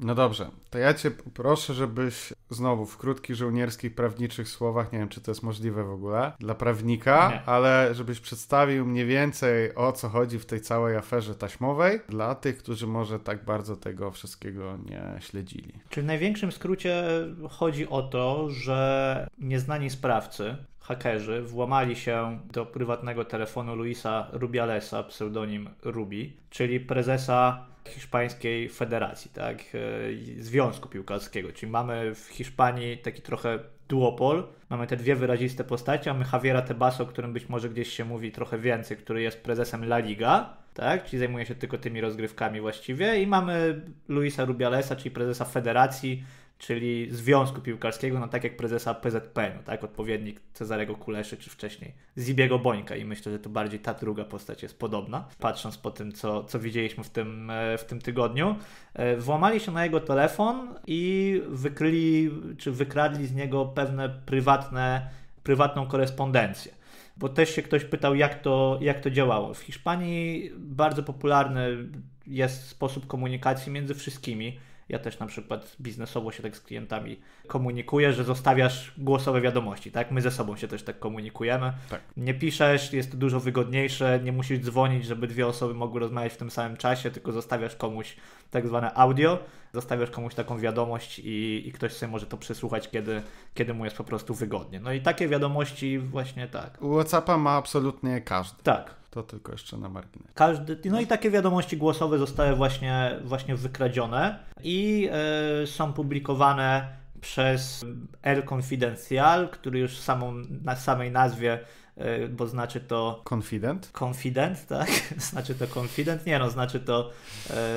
No dobrze, to ja cię proszę, żebyś znowu w krótkich żołnierskich prawniczych słowach, nie wiem czy to jest możliwe w ogóle dla prawnika, nie. ale żebyś przedstawił mniej więcej o co chodzi w tej całej aferze taśmowej dla tych, którzy może tak bardzo tego wszystkiego nie śledzili. Czyli w największym skrócie chodzi o to, że nieznani sprawcy hakerzy włamali się do prywatnego telefonu Luisa Rubialesa, pseudonim Rubi, czyli prezesa Hiszpańskiej Federacji, tak, e, Związku Piłkarskiego. Czyli mamy w Hiszpanii taki trochę duopol. Mamy te dwie wyraziste postacie. Mamy Javiera Tebaso, o którym być może gdzieś się mówi trochę więcej, który jest prezesem La Liga, tak? czyli zajmuje się tylko tymi rozgrywkami właściwie. I mamy Luisa Rubialesa, czyli prezesa Federacji, czyli Związku Piłkarskiego, no tak jak prezesa PZP, no tak, odpowiednik Cezarego Kuleszy, czy wcześniej Zibiego Bońka i myślę, że to bardziej ta druga postać jest podobna, patrząc po tym, co, co widzieliśmy w tym, e, w tym tygodniu. E, włamali się na jego telefon i wykryli, czy wykradli z niego pewne prywatne, prywatną korespondencję bo też się ktoś pytał, jak to, jak to działało. W Hiszpanii bardzo popularny jest sposób komunikacji między wszystkimi. Ja też na przykład biznesowo się tak z klientami komunikuję, że zostawiasz głosowe wiadomości, tak? My ze sobą się też tak komunikujemy. Tak. Nie piszesz, jest to dużo wygodniejsze, nie musisz dzwonić, żeby dwie osoby mogły rozmawiać w tym samym czasie, tylko zostawiasz komuś tak zwane audio, zostawiasz komuś taką wiadomość i, i ktoś sobie może to przesłuchać, kiedy, kiedy mu jest po prostu wygodnie. No i takie wiadomości właśnie tak. WhatsAppa ma absolutnie każdy. Tak. To tylko jeszcze na marginesie. Każdy, no i takie wiadomości głosowe zostały właśnie, właśnie wykradzione i e, są publikowane przez El Confidencial, który już samą, na samej nazwie e, bo znaczy to. Confident? Confident, tak. [laughs] Znaczy to confident, nie no, znaczy to,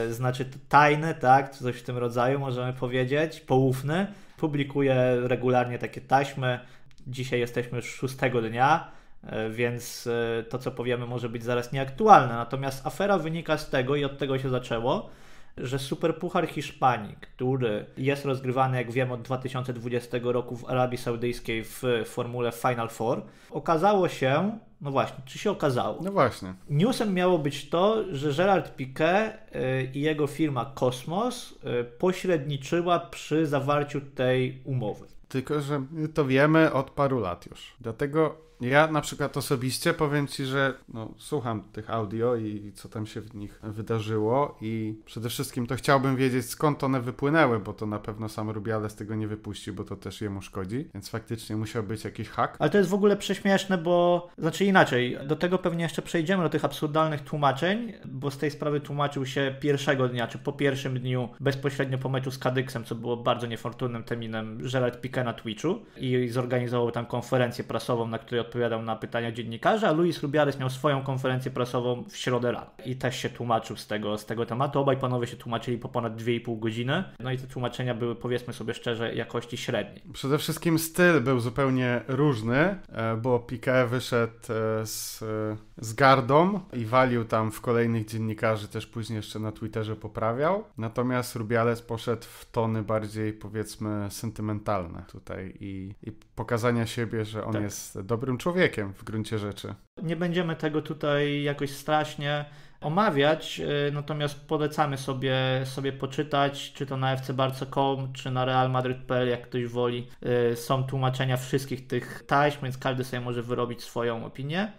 e, znaczy to tajny, tak, coś w tym rodzaju możemy powiedzieć, poufny. Publikuje regularnie takie taśmy. Dzisiaj jesteśmy już szóstego dnia. E, więc e, to, co powiemy, może być zaraz nieaktualne. Natomiast afera wynika z tego i od tego się zaczęło, że Superpuchar Hiszpanii, który jest rozgrywany, jak wiem, od 2020 roku w Arabii Saudyjskiej w formule Final Four, okazało się, no właśnie, czy się okazało? No właśnie. Newsem miało być to, że Gerard Piquet e, i jego firma Kosmos pośredniczyła przy zawarciu tej umowy. Tylko, że to wiemy od paru lat już. Dlatego ja na przykład osobiście powiem Ci, że no, słucham tych audio i co tam się w nich wydarzyło i przede wszystkim to chciałbym wiedzieć skąd one wypłynęły, bo to na pewno sam Rubiale z tego nie wypuści, bo to też jemu szkodzi, więc faktycznie musiał być jakiś hak. Ale to jest w ogóle prześmieszne, bo znaczy inaczej, do tego pewnie jeszcze przejdziemy, do tych absurdalnych tłumaczeń, bo z tej sprawy tłumaczył się pierwszego dnia, czy po pierwszym dniu bezpośrednio po meczu z Kadyksem, co było bardzo niefortunnym terminem, żelet pika Amerykę na Twitchu i zorganizował tam konferencję prasową, na której odpowiadał na pytania dziennikarzy, a Luis Rubiales miał swoją konferencję prasową w środę rano i też się tłumaczył z tego, z tego tematu. Obaj panowie się tłumaczyli po ponad 2,5 godziny, no i te tłumaczenia były, powiedzmy sobie szczerze, jakości średniej. Przede wszystkim styl był zupełnie różny, e, bo Piqué wyszedł e, z, e, z gardą i walił tam w kolejnych dziennikarzy, też później jeszcze na Twitterze poprawiał. Natomiast Rubiales poszedł w tony bardziej, powiedzmy, sentymentalne tutaj i, i pokazania siebie, że on tak. jest dobrym człowiekiem w gruncie rzeczy. Nie będziemy tego tutaj jakoś strasznie omawiać, e, natomiast polecamy sobie, sobie poczytać, czy to na fcbarce.com, czy na realmadryt.pl, jak ktoś woli. E, są tłumaczenia wszystkich tych taśm, więc każdy sobie może wyrobić swoją opinię.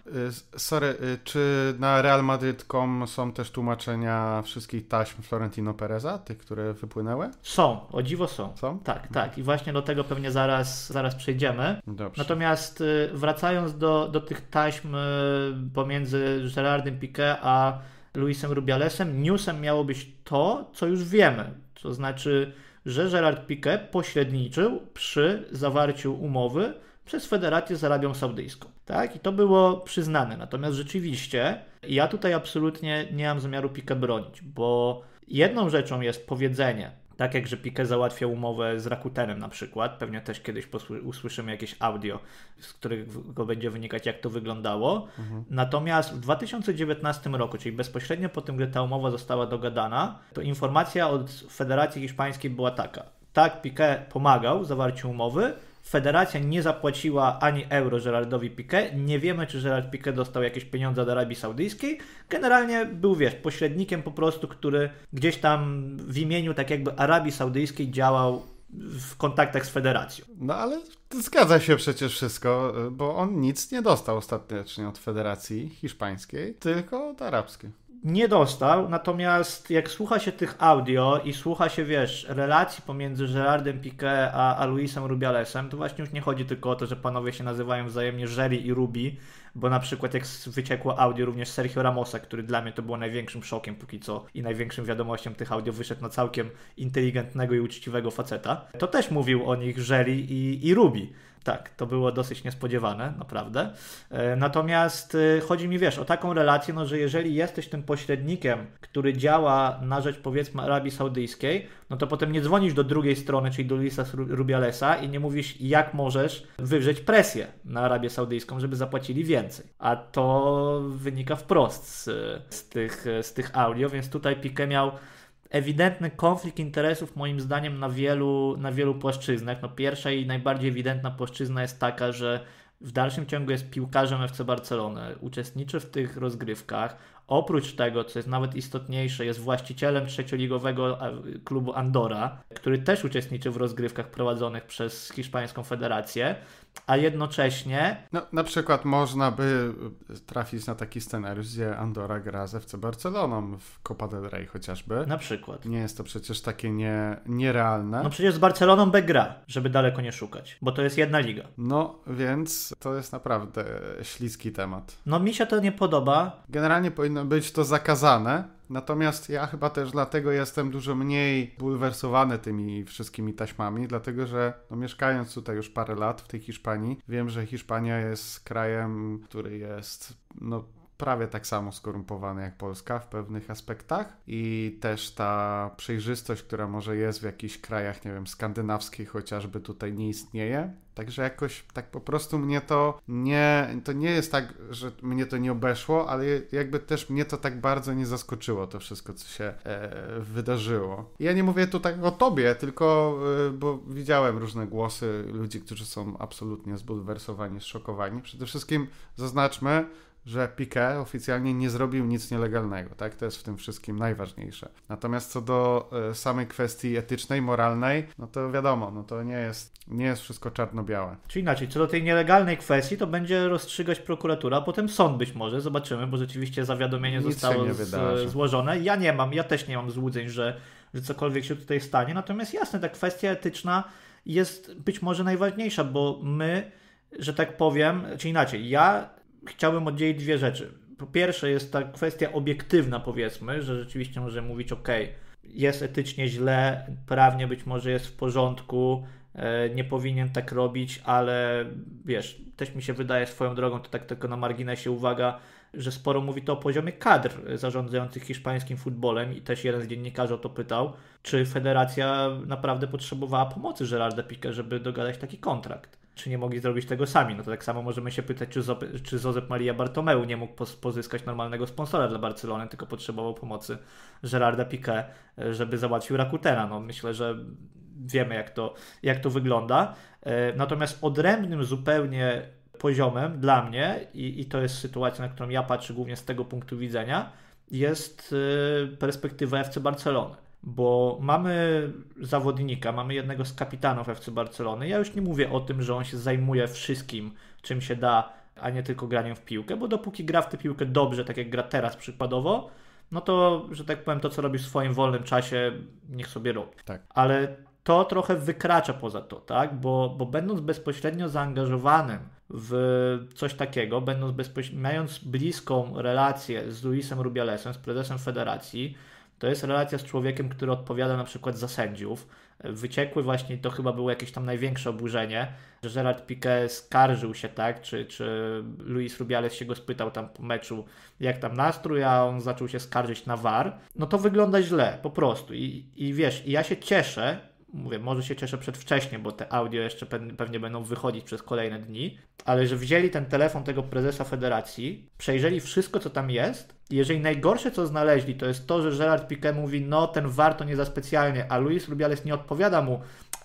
E, sorry, czy na realmadrid.com są też tłumaczenia wszystkich taśm Florentino Pereza, tych, które wypłynęły? Są, o dziwo są. Są? Tak, mhm. tak. I właśnie do tego pewnie zaraz, zaraz przejdziemy. Dobrze. Natomiast wracając do, do tych taśm pomiędzy Gerardem Piquet a Luisem Rubialesem, newsem miało być to, co już wiemy. To znaczy, że Gerard Piqué pośredniczył przy zawarciu umowy przez Federację z Arabią Saudyjską. Tak? I to było przyznane. Natomiast rzeczywiście ja tutaj absolutnie nie mam zamiaru Piqué bronić, bo jedną rzeczą jest powiedzenie, tak jak, że Pique załatwia umowę z Rakutenem na przykład, pewnie też kiedyś usłyszymy jakieś audio, z którego będzie wynikać, jak to wyglądało. Mhm. Natomiast w 2019 roku, czyli bezpośrednio po tym, gdy ta umowa została dogadana, to informacja od Federacji Hiszpańskiej była taka. Tak, Pique pomagał w zawarciu umowy, Federacja nie zapłaciła ani euro Gerardowi Piquet. Nie wiemy, czy Gerard Piquet dostał jakieś pieniądze od Arabii Saudyjskiej. Generalnie był, wiesz, pośrednikiem po prostu, który gdzieś tam w imieniu tak jakby Arabii Saudyjskiej działał w kontaktach z federacją. No ale zgadza się przecież wszystko, bo on nic nie dostał ostatecznie od federacji hiszpańskiej, tylko od arabskiej nie dostał, natomiast jak słucha się tych audio i słucha się, wiesz, relacji pomiędzy Gerardem Piqué a, a Luisem Rubialesem, to właśnie już nie chodzi tylko o to, że panowie się nazywają wzajemnie Żeli i Rubi, bo na przykład jak wyciekło audio również Sergio Ramosa, który dla mnie to było największym szokiem póki co i największym wiadomością tych audio wyszedł na całkiem inteligentnego i uczciwego faceta, to też mówił o nich Żeli i, i Rubi. Tak, to było dosyć niespodziewane, naprawdę. E, natomiast e, chodzi mi, wiesz, o taką relację, no, że jeżeli jesteś tym pośrednikiem, który działa na rzecz, powiedzmy, Arabii Saudyjskiej, no to potem nie dzwonisz do drugiej strony, czyli do Lisa Rubialesa i nie mówisz, jak możesz wywrzeć presję na Arabię Saudyjską, żeby zapłacili więcej. A to wynika wprost z, z tych, z tych audio, więc tutaj Pike miał ewidentny konflikt interesów moim zdaniem na wielu, na wielu płaszczyznach. No pierwsza i najbardziej ewidentna płaszczyzna jest taka, że w dalszym ciągu jest piłkarzem FC Barcelony, uczestniczy w tych rozgrywkach, Oprócz tego, co jest nawet istotniejsze, jest właścicielem trzecioligowego e, klubu Andora, który też uczestniczy w rozgrywkach prowadzonych przez Hiszpańską Federację, a jednocześnie. No, na przykład można by e, trafić na taki scenariusz, gdzie Andora gra ze FC Barceloną w Copa del Rey chociażby. Na przykład. Nie jest to przecież takie nie, nierealne. No przecież z Barceloną B gra, żeby daleko nie szukać, bo to jest jedna liga. No, więc to jest naprawdę śliski temat. No mi się to nie podoba. Generalnie powinno być to zakazane. Natomiast ja chyba też dlatego jestem dużo mniej bulwersowany tymi wszystkimi taśmami, dlatego że no, mieszkając tutaj już parę lat w tej Hiszpanii, wiem, że Hiszpania jest krajem, który jest no, prawie tak samo skorumpowany jak Polska w pewnych aspektach i też ta przejrzystość, która może jest w jakichś krajach, nie wiem, skandynawskich chociażby tutaj nie istnieje. Także jakoś tak po prostu mnie to nie, to nie jest tak, że mnie to nie obeszło, ale jakby też mnie to tak bardzo nie zaskoczyło to wszystko, co się e, wydarzyło. ja nie mówię tu tak o tobie, tylko e, bo widziałem różne głosy ludzi, którzy są absolutnie zbulwersowani, zszokowani. Przede wszystkim zaznaczmy, że Piquet oficjalnie nie zrobił nic nielegalnego, tak? To jest w tym wszystkim najważniejsze. Natomiast co do e, samej kwestii etycznej, moralnej, no to wiadomo, no to nie jest, nie jest wszystko czarno-białe. Czy inaczej, co do tej nielegalnej kwestii, to będzie rozstrzygać prokuratura, a potem sąd być może, zobaczymy, bo rzeczywiście zawiadomienie nic zostało z, złożone. Ja nie mam, ja też nie mam złudzeń, że, że cokolwiek się tutaj stanie, natomiast jasne, ta kwestia etyczna jest być może najważniejsza, bo my że tak powiem, czy inaczej, ja chciałbym oddzielić dwie rzeczy. Po pierwsze jest ta kwestia obiektywna, powiedzmy, że rzeczywiście możemy mówić, ok, jest etycznie źle, prawnie być może jest w porządku, e, nie powinien tak robić, ale wiesz, też mi się wydaje swoją drogą, to tak tylko na marginesie uwaga, że sporo mówi to o poziomie kadr zarządzających hiszpańskim futbolem i też jeden z dziennikarzy o to pytał, czy federacja naprawdę potrzebowała pomocy Gerarda Pique, żeby dogadać taki kontrakt czy nie mogli zrobić tego sami. No to tak samo możemy się pytać, czy, Zozep Maria Bartomeu nie mógł pozyskać normalnego sponsora dla Barcelony, tylko potrzebował pomocy Gerarda Piqué, e, żeby załatwił Rakutena. No myślę, że wiemy jak to, jak to wygląda. E, natomiast odrębnym zupełnie poziomem dla mnie, i, i to jest sytuacja, na którą ja patrzę głównie z tego punktu widzenia, jest e, perspektywa FC Barcelony bo mamy zawodnika, mamy jednego z kapitanów FC Barcelony. Ja już nie mówię o tym, że on się zajmuje wszystkim, czym się da, a nie tylko graniem w piłkę, bo dopóki gra w tę piłkę dobrze, tak jak gra teraz przykładowo, no to, że tak powiem, to co robi w swoim wolnym czasie, niech sobie robi. Tak. Ale to trochę wykracza poza to, tak? Bo, bo będąc bezpośrednio zaangażowanym w coś takiego, będąc mając bliską relację z Luisem Rubialesem, z prezesem federacji, to jest relacja z człowiekiem, który odpowiada na przykład za sędziów. Wyciekły właśnie, to chyba było jakieś tam największe oburzenie, że Gerard Piqué skarżył się, tak, czy, czy Luis Rubiales się go spytał tam po meczu, jak tam nastrój, a on zaczął się skarżyć na VAR. No to wygląda źle, po prostu. I, i wiesz, i ja się cieszę, mówię, może się cieszę przedwcześnie, bo te audio jeszcze pewnie będą wychodzić przez kolejne dni, ale że wzięli ten telefon tego prezesa federacji, przejrzeli wszystko, co tam jest. Jeżeli najgorsze, co znaleźli, to jest to, że Gerard Piquet mówi, no ten warto nie za specjalnie, a Luis Rubiales nie odpowiada mu,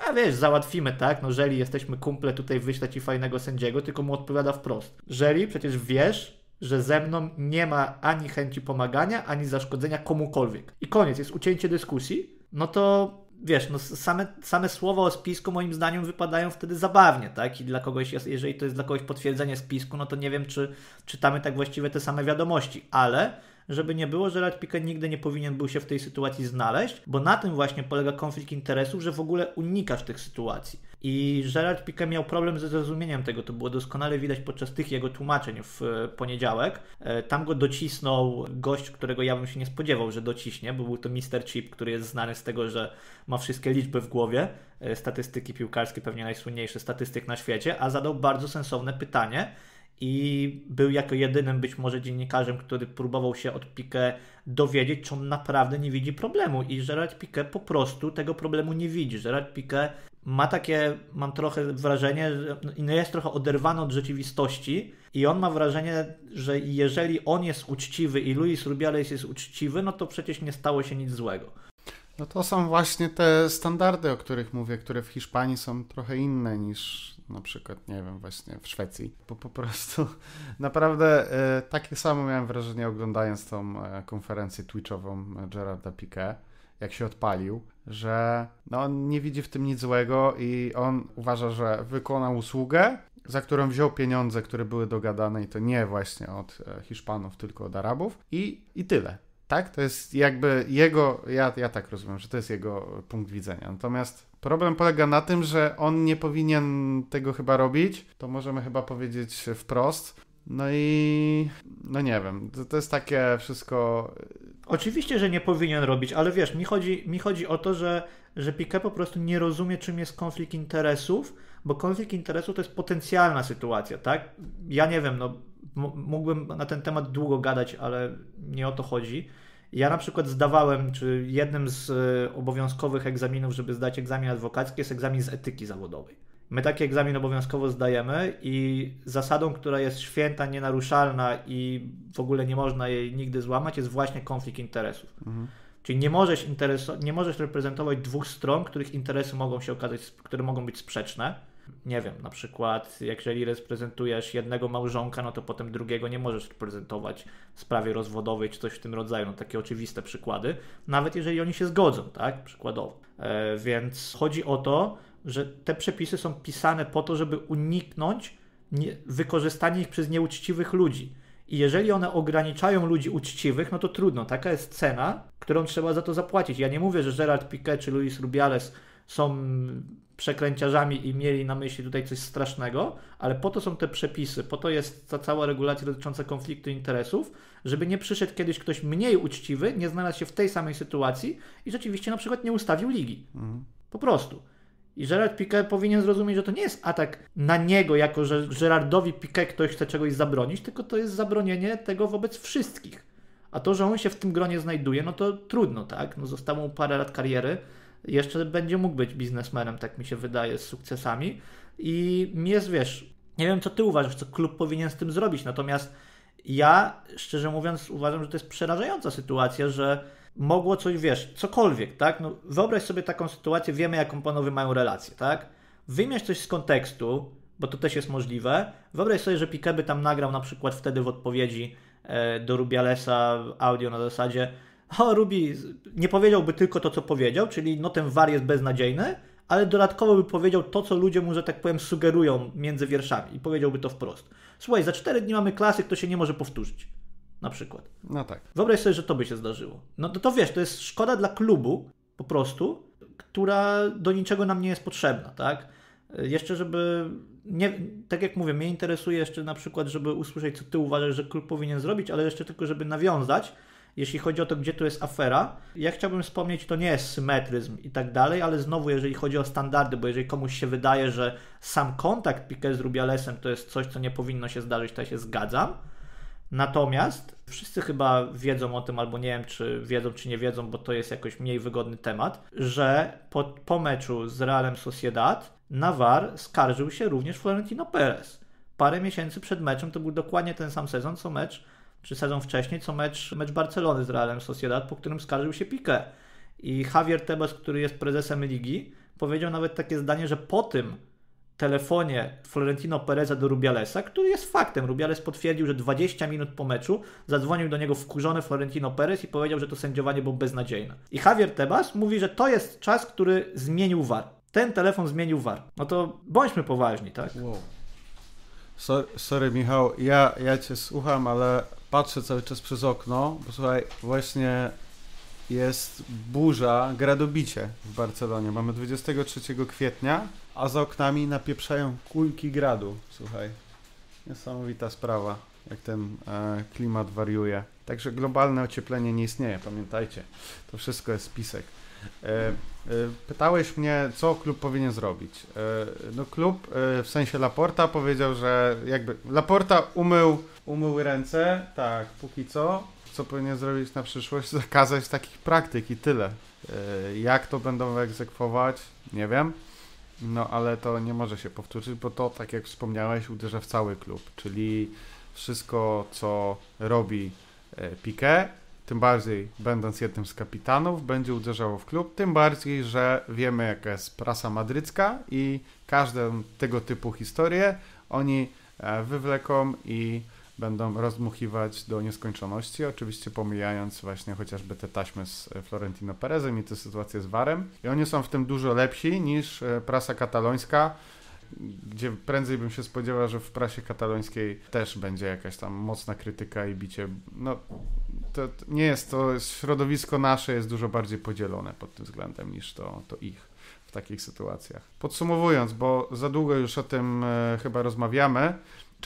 a wiesz, załatwimy, tak? No jeżeli jesteśmy kumple, tutaj wyślę ci fajnego sędziego, tylko mu odpowiada wprost. Jeżeli przecież wiesz, że ze mną nie ma ani chęci pomagania, ani zaszkodzenia komukolwiek. I koniec, jest ucięcie dyskusji, no to wiesz, no same, same słowa o spisku moim zdaniem wypadają wtedy zabawnie, tak? I dla kogoś, jeżeli to jest dla kogoś potwierdzenie spisku, no to nie wiem, czy czytamy tak właściwie te same wiadomości, ale żeby nie było, że Rad Piquet nigdy nie powinien był się w tej sytuacji znaleźć, bo na tym właśnie polega konflikt interesów, że w ogóle unikasz tych sytuacji. I Gerard Pique miał problem ze zrozumieniem tego, to było doskonale widać podczas tych jego tłumaczeń w e, poniedziałek. E, tam go docisnął gość, którego ja bym się nie spodziewał, że dociśnie, bo był to Mr. Chip, który jest znany z tego, że ma wszystkie liczby w głowie, e, statystyki piłkarskie, pewnie najsłynniejszy statystyk na świecie, a zadał bardzo sensowne pytanie i był jako jedynym być może dziennikarzem, który próbował się od Pique dowiedzieć, czy on naprawdę nie widzi problemu i Gerard Pique po prostu tego problemu nie widzi. Gerard Pique ma takie, mam trochę wrażenie, że no, no jest trochę oderwany od rzeczywistości i on ma wrażenie, że jeżeli on jest uczciwy i Luis Rubiales jest uczciwy, no to przecież nie stało się nic złego. No to są właśnie te standardy, o których mówię, które w Hiszpanii są trochę inne niż na przykład, nie wiem, właśnie w Szwecji. Bo po prostu [laughs] naprawdę e, takie samo miałem wrażenie oglądając tą e, konferencję Twitchową Gerarda Piquet, jak się odpalił że no, on nie widzi w tym nic złego i on uważa, że wykonał usługę, za którą wziął pieniądze, które były dogadane i to nie właśnie od e, Hiszpanów, tylko od Arabów i, i tyle. Tak? To jest jakby jego, ja, ja tak rozumiem, że to jest jego punkt widzenia. Natomiast problem polega na tym, że on nie powinien tego chyba robić. To możemy chyba powiedzieć wprost. No i no nie wiem, to, to jest takie wszystko Oczywiście, że nie powinien robić, ale wiesz, mi chodzi, mi chodzi o to, że, że Piquet po prostu nie rozumie, czym jest konflikt interesów, bo konflikt interesów to jest potencjalna sytuacja, tak? Ja nie wiem, no mógłbym na ten temat długo gadać, ale nie o to chodzi. Ja na przykład zdawałem, czy jednym z e, obowiązkowych egzaminów, żeby zdać egzamin adwokacki, jest egzamin z etyki zawodowej. My taki egzamin obowiązkowo zdajemy i zasadą, która jest święta, nienaruszalna i w ogóle nie można jej nigdy złamać, jest właśnie konflikt interesów. Mhm. Czyli nie możesz, interesu, nie możesz reprezentować dwóch stron, których interesy mogą się okazać, które mogą być sprzeczne. Nie wiem, na przykład, jeżeli reprezentujesz jednego małżonka, no to potem drugiego nie możesz reprezentować w sprawie rozwodowej czy coś w tym rodzaju. No takie oczywiste przykłady, nawet jeżeli oni się zgodzą, tak? Przykładowo. E, więc chodzi o to, że te przepisy są pisane po to, żeby uniknąć wykorzystania ich przez nieuczciwych ludzi. I jeżeli one ograniczają ludzi uczciwych, no to trudno, taka jest cena, którą trzeba za to zapłacić. Ja nie mówię, że Gerard Piquet czy Luis Rubiales są przekręciarzami i mieli na myśli tutaj coś strasznego, ale po to są te przepisy, po to jest ta cała regulacja dotycząca konfliktu interesów, żeby nie przyszedł kiedyś ktoś mniej uczciwy, nie znalazł się w tej samej sytuacji i rzeczywiście na przykład nie ustawił ligi. Mhm. Po prostu. I Gerard Piquet powinien zrozumieć, że to nie jest atak na niego, jako że Gerardowi Piquet ktoś chce czegoś zabronić, tylko to jest zabronienie tego wobec wszystkich. A to, że on się w tym gronie znajduje, no to trudno, tak? No zostało mu parę lat kariery, jeszcze będzie mógł być biznesmenem, tak mi się wydaje, z sukcesami. I jest, wiesz, nie wiem, co ty uważasz, co klub powinien z tym zrobić, natomiast ja, szczerze mówiąc, uważam, że to jest przerażająca sytuacja, że mogło coś, wiesz, cokolwiek, tak? No, wyobraź sobie taką sytuację, wiemy jaką panowie mają relację, tak? Wymiesz coś z kontekstu, bo to też jest możliwe. Wyobraź sobie, że Piquet by tam nagrał na przykład wtedy w odpowiedzi e, do Rubialesa audio na zasadzie o, Rubi nie powiedziałby tylko to, co powiedział, czyli no ten war jest beznadziejny, ale dodatkowo by powiedział to, co ludzie mu, że tak powiem, sugerują między wierszami i powiedziałby to wprost. Słuchaj, za 4 dni mamy klasy, to się nie może powtórzyć na przykład. No tak. Wyobraź sobie, że to by się zdarzyło. No to, to wiesz, to jest szkoda dla klubu po prostu, która do niczego nam nie jest potrzebna, tak? E, jeszcze, żeby. Nie, tak jak mówię, mnie interesuje jeszcze na przykład, żeby usłyszeć, co ty uważasz, że klub powinien zrobić, ale jeszcze tylko, żeby nawiązać, jeśli chodzi o to, gdzie tu jest afera. Ja chciałbym wspomnieć, to nie jest symetryzm i tak dalej, ale znowu, jeżeli chodzi o standardy, bo jeżeli komuś się wydaje, że sam kontakt Piquet z Rubialesem to jest coś, co nie powinno się zdarzyć, to ja się zgadzam. Natomiast wszyscy chyba wiedzą o tym, albo nie wiem, czy wiedzą, czy nie wiedzą, bo to jest jakoś mniej wygodny temat, że po, po meczu z Realem Sociedad Nawar skarżył się również Florentino Perez. Parę miesięcy przed meczem to był dokładnie ten sam sezon, co mecz, czy sezon wcześniej, co mecz, mecz Barcelony z Realem Sociedad, po którym skarżył się Piqué. I Javier Tebas, który jest prezesem ligi, powiedział nawet takie zdanie, że po tym telefonie Florentino Pereza do Rubialesa, który jest faktem. Rubiales potwierdził, że 20 minut po meczu zadzwonił do niego wkurzony Florentino Perez i powiedział, że to sędziowanie było beznadziejne. I Javier Tebas mówi, że to jest czas, który zmienił VAR. Ten telefon zmienił VAR. No to bądźmy poważni, tak? Wow. Sorry, sorry Michał, ja, ja cię słucham, ale patrzę cały czas przez okno, bo słuchaj, właśnie jest burza, gradobicie w Barcelonie. Mamy 23 kwietnia, a za oknami napieprzają kulki gradu, słuchaj. Niesamowita sprawa, jak ten e, klimat wariuje. Także globalne ocieplenie nie istnieje, pamiętajcie. To wszystko jest spisek. E, e, pytałeś mnie, co klub powinien zrobić. E, no klub, e, w sensie Laporta, powiedział, że jakby... Laporta umył, umył ręce, tak, póki co. Co powinien zrobić na przyszłość? Zakazać takich praktyk i tyle. E, jak to będą egzekwować? Nie wiem. No ale to nie może się powtórzyć, bo to, tak jak wspomniałeś, uderza w cały klub, czyli wszystko, co robi e, Piqué, tym bardziej będąc jednym z kapitanów, będzie uderzało w klub, tym bardziej, że wiemy, jaka jest prasa madrycka i każdą tego typu historię oni e, wywleką i będą rozmuchiwać do nieskończoności, oczywiście pomijając właśnie chociażby te taśmy z e, Florentino Perezem i tę sytuację z Warem. I oni są w tym dużo lepsi niż e, prasa katalońska, gdzie prędzej bym się spodziewał, że w prasie katalońskiej też będzie jakaś tam mocna krytyka i bicie. No, to, nie jest to, środowisko nasze jest dużo bardziej podzielone pod tym względem niż to, to ich w takich sytuacjach. Podsumowując, bo za długo już o tym e, chyba rozmawiamy,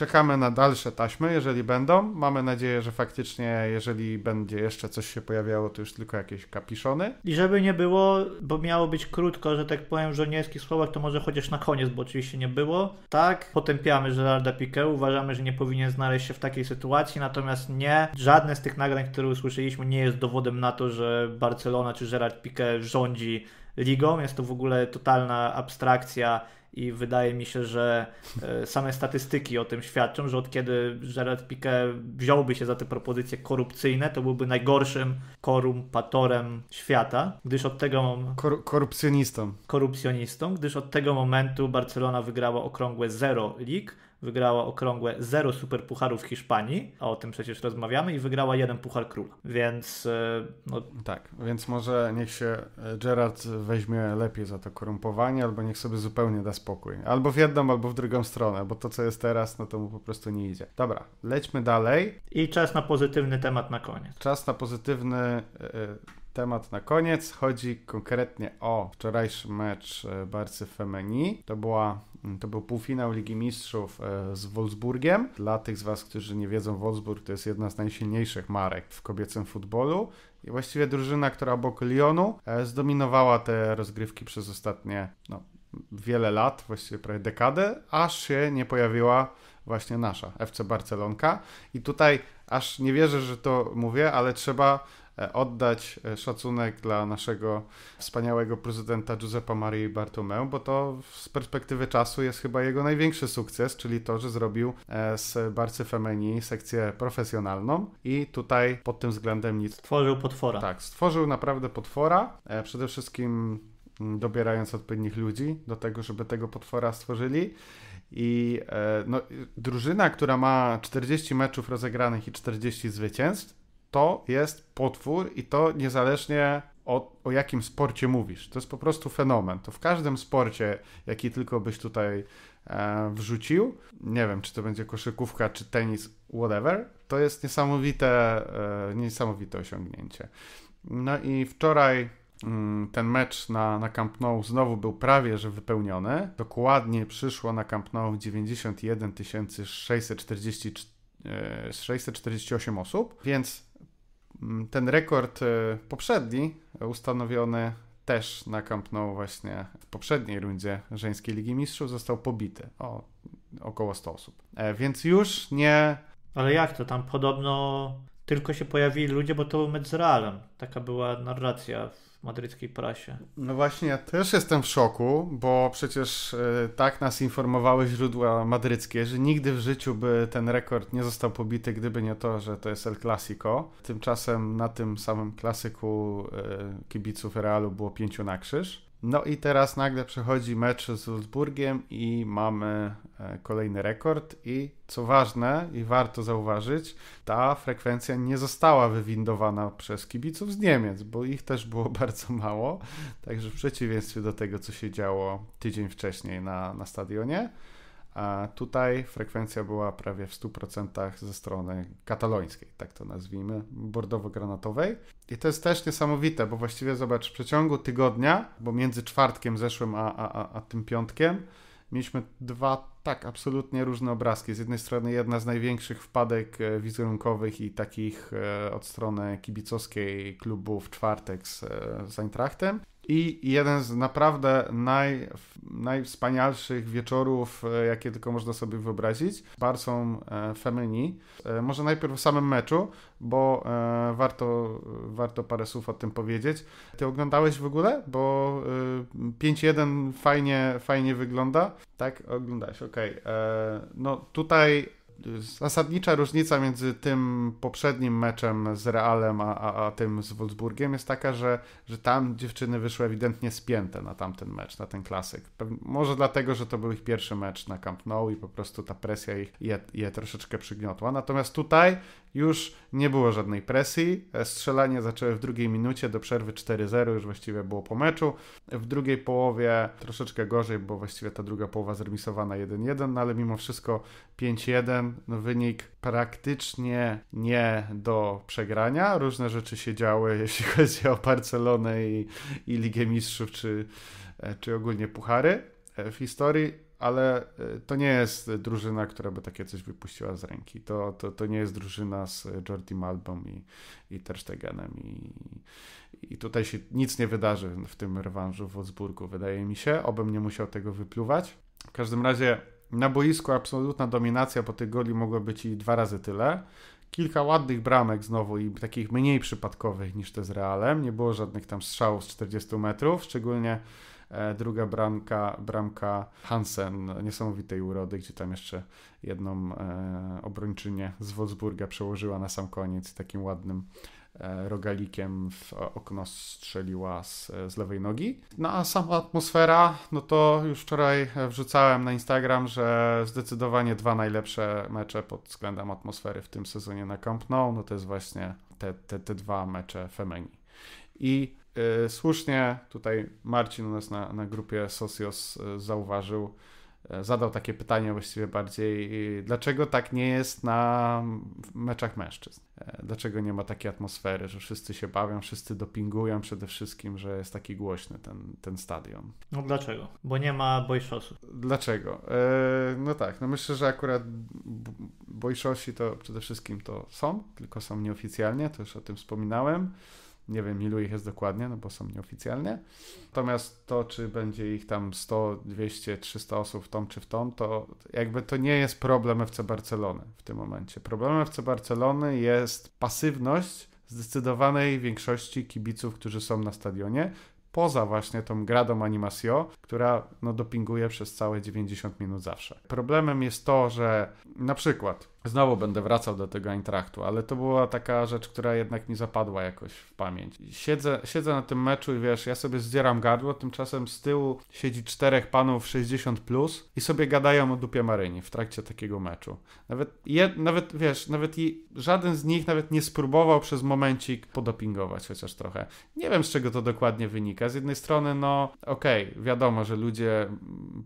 Czekamy na dalsze taśmy, jeżeli będą. Mamy nadzieję, że faktycznie, jeżeli będzie jeszcze coś się pojawiało, to już tylko jakieś kapiszony. I żeby nie było, bo miało być krótko, że tak powiem, w żołnierskich słowach, to może chociaż na koniec, bo oczywiście nie było. Tak, potępiamy Gerarda Piquet, uważamy, że nie powinien znaleźć się w takiej sytuacji, natomiast nie, żadne z tych nagrań, które usłyszeliśmy, nie jest dowodem na to, że Barcelona czy Gerard Piquet rządzi ligą. Jest to w ogóle totalna abstrakcja i wydaje mi się, że e, same statystyki o tym świadczą, że od kiedy Gerard Piqué wziąłby się za te propozycje korupcyjne, to byłby najgorszym korumpatorem świata, gdyż od tego... Kor korupcjonistą. Korupcjonistą, gdyż od tego momentu Barcelona wygrała okrągłe zero lig, wygrała okrągłe 0 superpucharów Hiszpanii, a o tym przecież rozmawiamy, i wygrała jeden puchar króla. Więc. E, no... Tak, więc może niech się e, Gerard weźmie lepiej za to korumpowanie, albo niech sobie zupełnie da spokój. Albo w jedną, albo w drugą stronę, bo to, co jest teraz, no to mu po prostu nie idzie. Dobra, lećmy dalej. I czas na pozytywny temat na koniec. Czas na pozytywny. Yy temat na koniec. Chodzi konkretnie o wczorajszy mecz e, Barcy Femeni. To, była, mm, to był półfinał Ligi Mistrzów e, z Wolfsburgiem. Dla tych z Was, którzy nie wiedzą, Wolfsburg to jest jedna z najsilniejszych marek w kobiecym futbolu. I właściwie drużyna, która obok Lyonu e, zdominowała te rozgrywki przez ostatnie no, wiele lat, właściwie prawie dekadę, aż się nie pojawiła właśnie nasza FC Barcelonka. I tutaj aż nie wierzę, że to mówię, ale trzeba E, oddać e, szacunek dla naszego wspaniałego prezydenta Giuseppa Marii Bartomeu, bo to z perspektywy czasu jest chyba jego największy sukces, czyli to, że zrobił e, z Barcy Femeni sekcję profesjonalną i tutaj pod tym względem nic. Stworzył potwora. Tak, stworzył naprawdę potwora. Przede wszystkim mm, dobierając odpowiednich ludzi do tego, żeby tego potwora stworzyli. I no, drużyna, która ma 40 meczów rozegranych i 40 zwycięstw, to jest potwór i to niezależnie o, o, jakim sporcie mówisz. To jest po prostu fenomen. To w każdym sporcie, jaki tylko byś tutaj e, wrzucił, nie wiem, czy to będzie koszykówka, czy tenis, whatever, to jest niesamowite, e, niesamowite osiągnięcie. No i wczoraj mm, ten mecz na, na Camp Nou znowu był prawie że wypełniony. Dokładnie przyszło na Camp Nou 91 644 648 osób, więc Mm, ten rekord y, poprzedni, ustanowiony też na Camp Nou właśnie w poprzedniej rundzie żeńskiej Ligi Mistrzów, został pobity o około 100 osób. E, więc już nie... Ale jak to? Tam podobno tylko się pojawili ludzie, bo to był mecz z Realem. Taka była narracja w madryckiej prasie. No właśnie, ja też jestem w szoku, bo przecież e, tak nas informowały źródła madryckie, że nigdy w życiu by ten rekord nie został pobity, gdyby nie to, że to jest El Clasico. Tymczasem na tym samym klasyku e, kibiców Realu było pięciu na krzyż. No i teraz nagle przechodzi mecz z Wolfsburgiem i mamy e, kolejny rekord i co ważne i warto zauważyć, ta frekwencja nie została wywindowana przez kibiców z Niemiec, bo ich też było [laughs] bardzo mało, także w przeciwieństwie do tego, co się działo tydzień wcześniej na, na stadionie, a tutaj frekwencja była prawie w 100% ze strony katalońskiej, tak to nazwijmy, bordowo-granatowej. I to jest też niesamowite, bo właściwie zobacz, w przeciągu tygodnia, bo między czwartkiem zeszłym a, a, a, a tym piątkiem, mieliśmy dwa tak absolutnie różne obrazki. Z jednej strony jedna z największych wpadek e, wizerunkowych i takich e, od strony kibicowskiej klubu w czwartek z e, Eintrachtem. I jeden z naprawdę naj, najwspanialszych wieczorów, e, jakie tylko można sobie wyobrazić, Barsą e, Femini. E, może najpierw w samym meczu, bo warto, warto parę słów o tym powiedzieć. Ty oglądałeś w ogóle? Bo 5-1 fajnie, fajnie wygląda. Tak, oglądałeś, okej. Okay. No tutaj zasadnicza różnica między tym poprzednim meczem z Realem, a, a, a, tym z Wolfsburgiem jest taka, że, że tam dziewczyny wyszły ewidentnie spięte na tamten mecz, na ten klasyk. może dlatego, że to był ich pierwszy mecz na Camp Nou i po prostu ta presja ich je, je troszeczkę przygniotła. Natomiast tutaj już nie było żadnej presji. E, strzelanie zaczęły w drugiej minucie do przerwy 4-0, już właściwie było po meczu. W drugiej połowie troszeczkę gorzej, bo właściwie ta druga połowa zremisowana 1-1, no ale mimo wszystko 5-1, no wynik praktycznie nie do przegrania. Różne rzeczy się działy, [laughs] jeśli chodzi o Barcelonę i, i Ligę Mistrzów, czy, e, czy ogólnie Puchary e, w historii ale e, to nie jest drużyna, która by takie coś wypuściła z ręki. To, to, to nie jest drużyna z e, Jordi Malbom i, i Terstegenem I, I tutaj się nic nie wydarzy w tym rewanżu w Wolfsburgu, wydaje mi się. Obym nie musiał tego wypluwać. W każdym razie na boisku absolutna dominacja, bo tych goli mogło być i dwa razy tyle. Kilka ładnych bramek znowu i takich mniej przypadkowych niż te z Realem. Nie było żadnych tam strzałów z 40 metrów, szczególnie E, druga bramka, bramka Hansen, niesamowitej urody, gdzie tam jeszcze jedną e, obrończynię z Wolfsburga przełożyła na sam koniec takim ładnym e, rogalikiem w okno strzeliła z, z lewej nogi. No a sama atmosfera, no to już wczoraj wrzucałem na Instagram, że zdecydowanie dwa najlepsze mecze pod względem atmosfery w tym sezonie na Camp Nou, no to jest właśnie te, te, te dwa mecze Femeni. I Y, słusznie tutaj Marcin u nas na, na grupie Socios y, zauważył, y, zadał takie pytanie właściwie bardziej, dlaczego tak nie jest na meczach mężczyzn? Dlaczego nie ma takiej atmosfery, że wszyscy się bawią, wszyscy dopingują przede wszystkim, że jest taki głośny ten, ten stadion? No dlaczego? Bo nie ma bojszosu. Dlaczego? no tak, no myślę, że akurat bojszosi to przede wszystkim to są, tylko są nieoficjalnie, to już o tym wspominałem. Nie wiem, ilu ich jest dokładnie, no bo są nieoficjalnie. Natomiast to, czy będzie ich tam 100, 200, 300 osób w tą czy w tą, to jakby to nie jest problem FC Barcelony w tym momencie. Problemem FC Barcelony jest pasywność zdecydowanej większości kibiców, którzy są na stadionie, poza właśnie tą gradą animacio, która no, dopinguje przez całe 90 minut zawsze. Problemem jest to, że na przykład Znowu będę wracał do tego intraktu, ale to była taka rzecz, która jednak mi zapadła jakoś w pamięć. Siedzę, siedzę na tym meczu i wiesz, ja sobie zdzieram gardło, tymczasem z tyłu siedzi czterech panów 60 plus i sobie gadają o dupie Maryni w trakcie takiego meczu. Nawet, je, nawet wiesz, nawet i żaden z nich nawet nie spróbował przez momencik podopingować chociaż trochę. Nie wiem z czego to dokładnie wynika. Z jednej strony, no okej, okay, wiadomo, że ludzie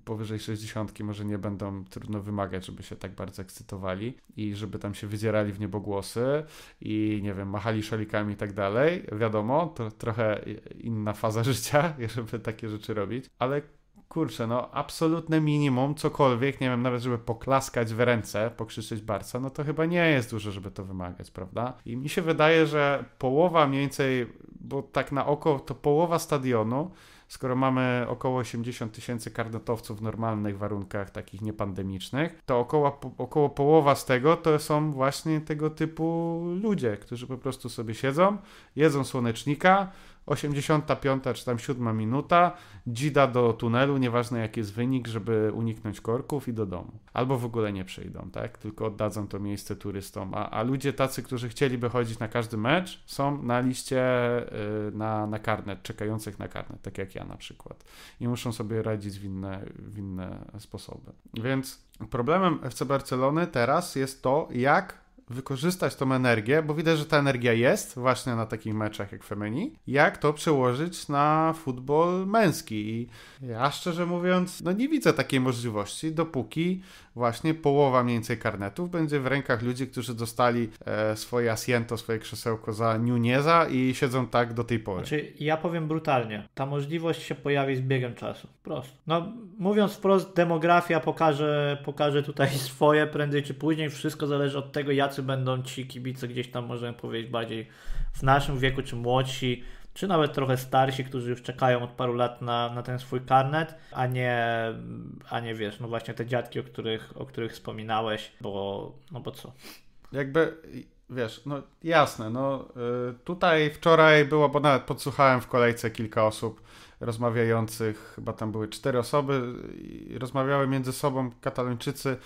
powyżej 60 może nie będą trudno wymagać, żeby się tak bardzo ekscytowali i żeby tam się wydzierali w niebogłosy i nie wiem, machali szalikami i tak dalej. Wiadomo, to trochę inna faza [laughs] życia, żeby takie rzeczy robić, ale kurczę, no absolutne minimum, cokolwiek, nie wiem, nawet żeby poklaskać w ręce, pokrzyczeć Barca, no to chyba nie jest dużo, żeby to wymagać, prawda? I mi się wydaje, że połowa mniej więcej, bo tak na oko, to połowa stadionu Skoro mamy około 80 tysięcy kardotowców w normalnych warunkach, takich niepandemicznych, to około, około połowa z tego to są właśnie tego typu ludzie, którzy po prostu sobie siedzą, jedzą słonecznika, 85 czy tam 7 minuta, dzida do tunelu, nieważne jaki jest wynik, żeby uniknąć korków i do domu. Albo w ogóle nie przyjdą, tak? Tylko oddadzą to miejsce turystom. A, a ludzie tacy, którzy chcieliby chodzić na każdy mecz, są na liście yy, na, na karnet, czekających na karnet, tak jak ja na przykład. I muszą sobie radzić w inne, w inne sposoby. Więc problemem FC Barcelony teraz jest to, jak wykorzystać tą energię, bo widać, że ta energia jest właśnie na takich meczach jak Femeni, jak to przełożyć na futbol męski. I ja szczerze mówiąc, no nie widzę takiej możliwości, dopóki właśnie połowa mniej więcej karnetów będzie w rękach ludzi, którzy dostali e, swoje asiento, swoje krzesełko za Nuneza i siedzą tak do tej pory. Znaczy, ja powiem brutalnie, ta możliwość się pojawi z biegiem czasu. Prosto. No, mówiąc wprost, demografia pokaże, pokaże tutaj [laughs] swoje prędzej czy później. Wszystko zależy od tego, jak tacy będą ci kibice gdzieś tam, możemy powiedzieć, bardziej w naszym wieku, czy młodsi, czy nawet trochę starsi, którzy już czekają od paru lat na, na ten swój karnet, a nie, a nie wiesz, no właśnie te dziadki, o których, o których wspominałeś, bo no bo co? Jakby wiesz, no jasne, no y, tutaj wczoraj było, bo nawet podsłuchałem w kolejce kilka osób rozmawiających, chyba tam były cztery osoby, i rozmawiały między sobą Katalończycy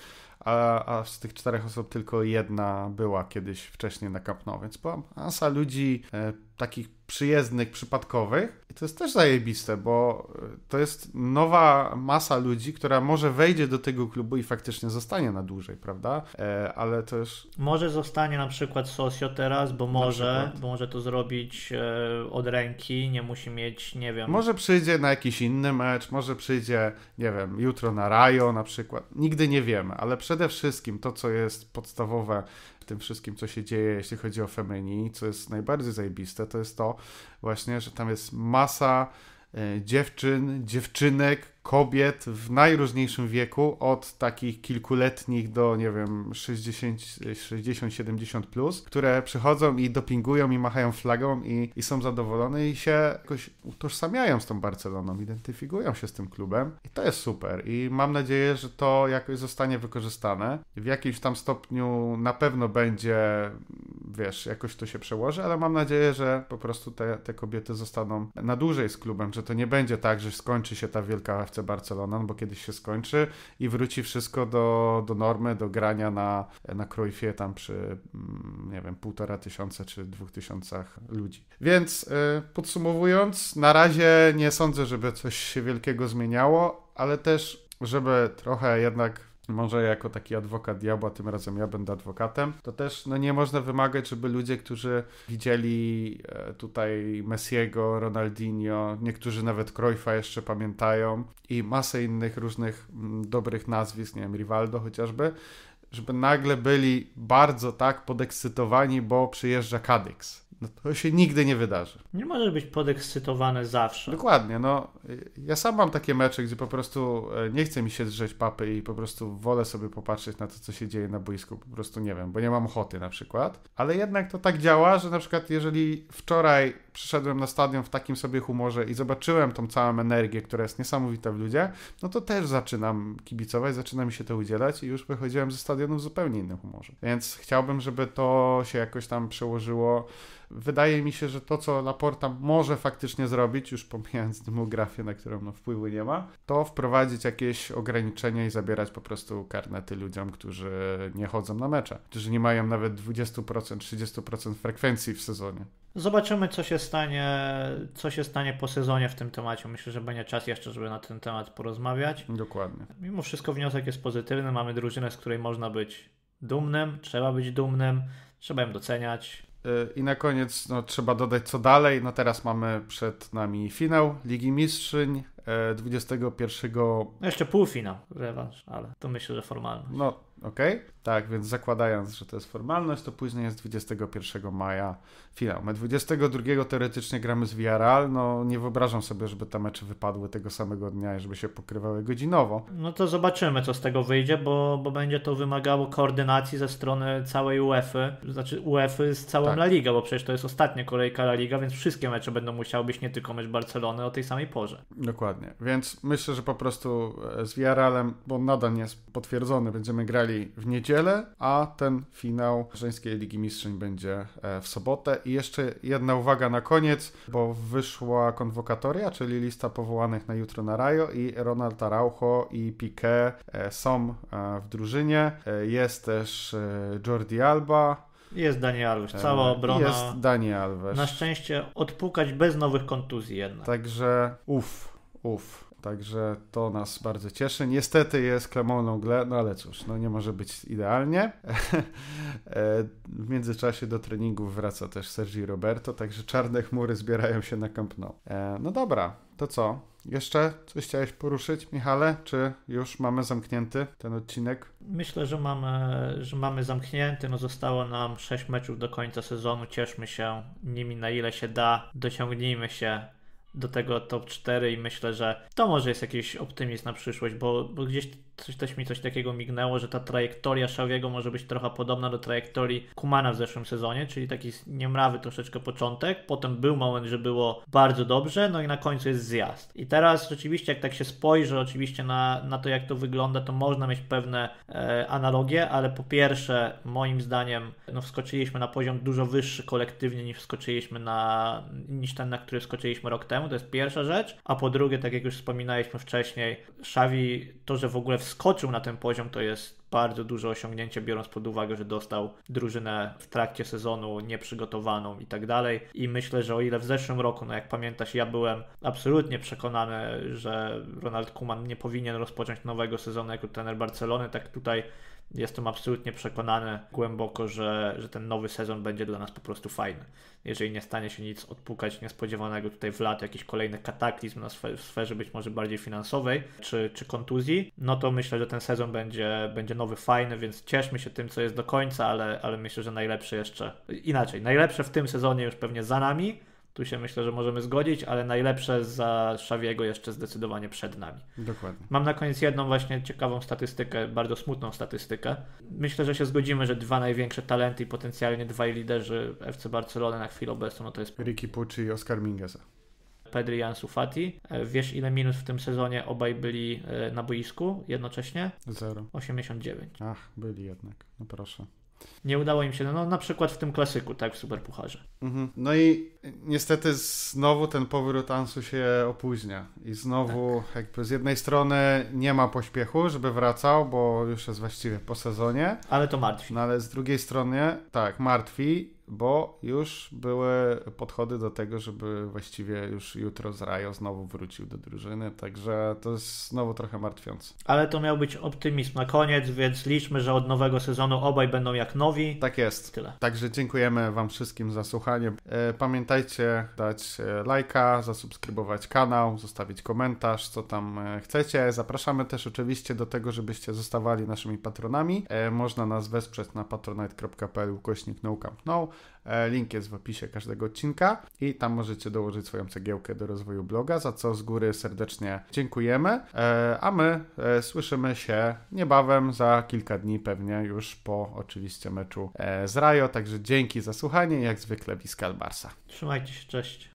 a, a z tych czterech osób tylko jedna była kiedyś wcześniej na Camp więc była masa ludzi e, takich przyjezdnych, przypadkowych. I to jest też zajebiste, bo y, to jest nowa masa ludzi, która może wejdzie do tego klubu i faktycznie zostanie na dłużej, prawda? E, ale też... Może zostanie na przykład Sosio teraz, bo może, bo może to zrobić e, od ręki, nie musi mieć, nie wiem... Może przyjdzie na jakiś inny mecz, może przyjdzie, nie wiem, jutro na Rajo na przykład. Nigdy nie wiemy, ale przede wszystkim to, co jest podstawowe tym wszystkim, co się dzieje, jeśli chodzi o Femenii, co jest najbardziej zajebiste, to jest to właśnie, że tam jest masa e, dziewczyn, dziewczynek, kobiet w najróżniejszym wieku, od takich kilkuletnich do, nie wiem, 60-70 plus, które przychodzą i dopingują i machają flagą i, i są zadowolone i się jakoś utożsamiają z tą Barceloną, identyfikują się z tym klubem i to jest super i mam nadzieję, że to jakoś zostanie wykorzystane. W jakimś tam stopniu na pewno będzie, wiesz, jakoś to się przełoży, ale mam nadzieję, że po prostu te, te kobiety zostaną na dłużej z klubem, że to nie będzie tak, że skończy się ta wielka FC Barcelonan, Barcelona, no bo kiedyś się skończy i wróci wszystko do, do normy, do grania na, na Cruyffie tam przy, mm, nie wiem, półtora tysiąca czy dwóch tysiącach ludzi. Więc y, podsumowując, na razie nie sądzę, żeby coś się wielkiego zmieniało, ale też żeby trochę jednak może jako taki adwokat diabła, tym razem ja będę adwokatem, to też no, nie można wymagać, żeby ludzie, którzy widzieli e, tutaj Messiego, Ronaldinho, niektórzy nawet Cruyffa jeszcze pamiętają i masę innych różnych mm, dobrych nazwisk, nie wiem, Rivaldo chociażby, żeby nagle byli bardzo tak podekscytowani, bo przyjeżdża Kadyks. No to się nigdy nie wydarzy. Nie możesz być podekscytowany zawsze. Dokładnie, no ja sam mam takie mecze, gdzie po prostu e, nie chce mi się drzeć papy i po prostu wolę sobie popatrzeć na to, co się dzieje na boisku, po prostu nie wiem, bo nie mam ochoty na przykład. Ale jednak to tak działa, że na przykład jeżeli wczoraj przyszedłem na stadion w takim sobie humorze i zobaczyłem tą całą energię, która jest niesamowita w ludziach, no to też zaczynam kibicować, zaczyna mi się to udzielać i już wychodziłem ze stadionu w zupełnie innym humorze. Więc chciałbym, żeby to się jakoś tam przełożyło Wydaje mi się, że to, co Laporta może faktycznie zrobić, już pomijając demografię, na którą no, wpływu nie ma, to wprowadzić jakieś ograniczenia i zabierać po prostu karnety ludziom, którzy nie chodzą na mecze, którzy nie mają nawet 20%, 30% frekwencji w sezonie. Zobaczymy, co się stanie, co się stanie po sezonie w tym temacie. Myślę, że będzie czas jeszcze, żeby na ten temat porozmawiać. Dokładnie. Mimo wszystko wniosek jest pozytywny. Mamy drużynę, z której można być dumnym, trzeba być dumnym, trzeba ją doceniać. I na koniec no, trzeba dodać co dalej. No teraz mamy przed nami finał Ligi Mistrzyń 21. E, no, jeszcze półfinał, rewanż, ale to myślę, że formalny. No, okej. Okay. Tak, więc zakładając, że to jest formalność, to później jest 21 maja finał. My 22 teoretycznie gramy z VRL, no nie wyobrażam sobie, żeby te mecze wypadły tego samego dnia i żeby się pokrywały godzinowo. No to zobaczymy, co z tego wyjdzie, bo, bo będzie to wymagało koordynacji ze strony całej UEFA, znaczy UEFA z całą tak. La Liga, bo przecież to jest ostatnia kolejka La Liga, więc wszystkie mecze będą musiały być, nie tylko mecz Barcelony o tej samej porze. Dokładnie, więc myślę, że po prostu z VRL-em, bo nadal nie jest potwierdzony, będziemy grali w niedzielę, niedzielę, a ten finał żeńskiej Ligi Mistrzeń będzie e, w sobotę. I jeszcze jedna uwaga na koniec, bo wyszła konwokatoria, czyli lista powołanych na jutro na Rajo i Ronald Araujo i Piqué e, są e, w drużynie. Jest też Jordi Alba, jest Dani Alves, cała obrona. Jest Dani Alves. Na szczęście odpukać bez nowych kontuzji jednak. Także uff, uff. Także to nas bardzo cieszy. Niestety jest klamą Longle, no ale cóż, no nie może być idealnie. [laughs] E, w międzyczasie do treningów wraca też Sergi Roberto, także czarne chmury zbierają się na Camp Nou. E, no dobra, to co? Jeszcze coś chciałeś poruszyć, Michale? Czy już mamy zamknięty ten odcinek? Myślę, że mamy, że mamy zamknięty. No zostało nam 6 meczów do końca sezonu. Cieszmy się nimi na ile się da. Dociągnijmy się do tego top 4 i myślę, że to może jest jakiś optymizm na przyszłość, bo, bo gdzieś coś, też mi coś takiego mignęło, że ta trajektoria Szawiego może być trochę podobna do trajektorii Kumana w zeszłym sezonie, czyli taki niemrawy troszeczkę początek, potem był moment, że było bardzo dobrze, no i na końcu jest zjazd. I teraz rzeczywiście, jak tak się spojrzy oczywiście na, na to, jak to wygląda, to można mieć pewne e, analogie, ale po pierwsze, moim zdaniem, no wskoczyliśmy na poziom dużo wyższy kolektywnie niż wskoczyliśmy na, niż ten, na który wskoczyliśmy rok temu, to jest pierwsza rzecz, a po drugie, tak jak już wspominaliśmy wcześniej, Szawi to, że w ogóle w skoczył na ten poziom, to jest bardzo duże osiągnięcie, biorąc pod uwagę, że dostał drużynę w trakcie sezonu nieprzygotowaną i tak dalej. I myślę, że o ile w zeszłym roku, no jak pamiętasz, ja byłem absolutnie przekonany, że Ronald Kuman nie powinien rozpocząć nowego sezonu jako trener Barcelony, tak tutaj Jestem absolutnie przekonany głęboko, że, że ten nowy sezon będzie dla nas po prostu fajny. Jeżeli nie stanie się nic odpukać niespodziewanego tutaj w lat, jakiś kolejny kataklizm na sferze, w sferze być może bardziej finansowej czy, czy kontuzji, no to myślę, że ten sezon będzie, będzie nowy, fajny, więc cieszmy się tym, co jest do końca, ale, ale myślę, że najlepsze jeszcze, inaczej, najlepsze w tym sezonie już pewnie za nami, tu się myślę, że możemy zgodzić, ale najlepsze za Szawiego jeszcze zdecydowanie przed nami. Dokładnie. Mam na koniec jedną właśnie ciekawą statystykę, bardzo smutną statystykę. Myślę, że się zgodzimy, że dwa największe talenty i potencjalnie dwaj liderzy FC Barcelony na chwilę obecną no to jest Ricky Pucci i Oscar Mingueza. Pedri i Ansu Fati. Wiesz ile minut w tym sezonie obaj byli e, na boisku jednocześnie? Zero. 89. Ach, byli jednak. No proszę nie udało im się, no na przykład w tym klasyku, tak, w Superpucharze. Mhm. No i niestety znowu ten powrót Ansu się opóźnia i znowu tak. jakby z jednej strony nie ma pośpiechu, żeby wracał, bo już jest właściwie po sezonie. Ale to martwi. No ale z drugiej strony, tak, martwi bo już były podchody do tego, żeby właściwie już jutro z Rajo znowu wrócił do drużyny, także to jest znowu trochę martwiące. Ale to miał być optymizm na koniec, więc liczmy, że od nowego sezonu obaj będą jak nowi. Tak jest. Tyle. Także dziękujemy Wam wszystkim za słuchanie. E, pamiętajcie dać e, lajka, zasubskrybować kanał, zostawić komentarz, co tam e, chcecie. Zapraszamy też oczywiście do tego, żebyście zostawali naszymi patronami. Można nas wesprzeć na patronite.pl ukośnik no E, link jest w opisie każdego odcinka i tam możecie dołożyć swoją cegiełkę do rozwoju bloga, za co z góry serdecznie dziękujemy. E, a my e, słyszymy się niebawem, za kilka dni pewnie już po oczywiście meczu z Rajo. Także dzięki za słuchanie, jak zwykle Wiskal Barsa. Trzymajcie się, cześć.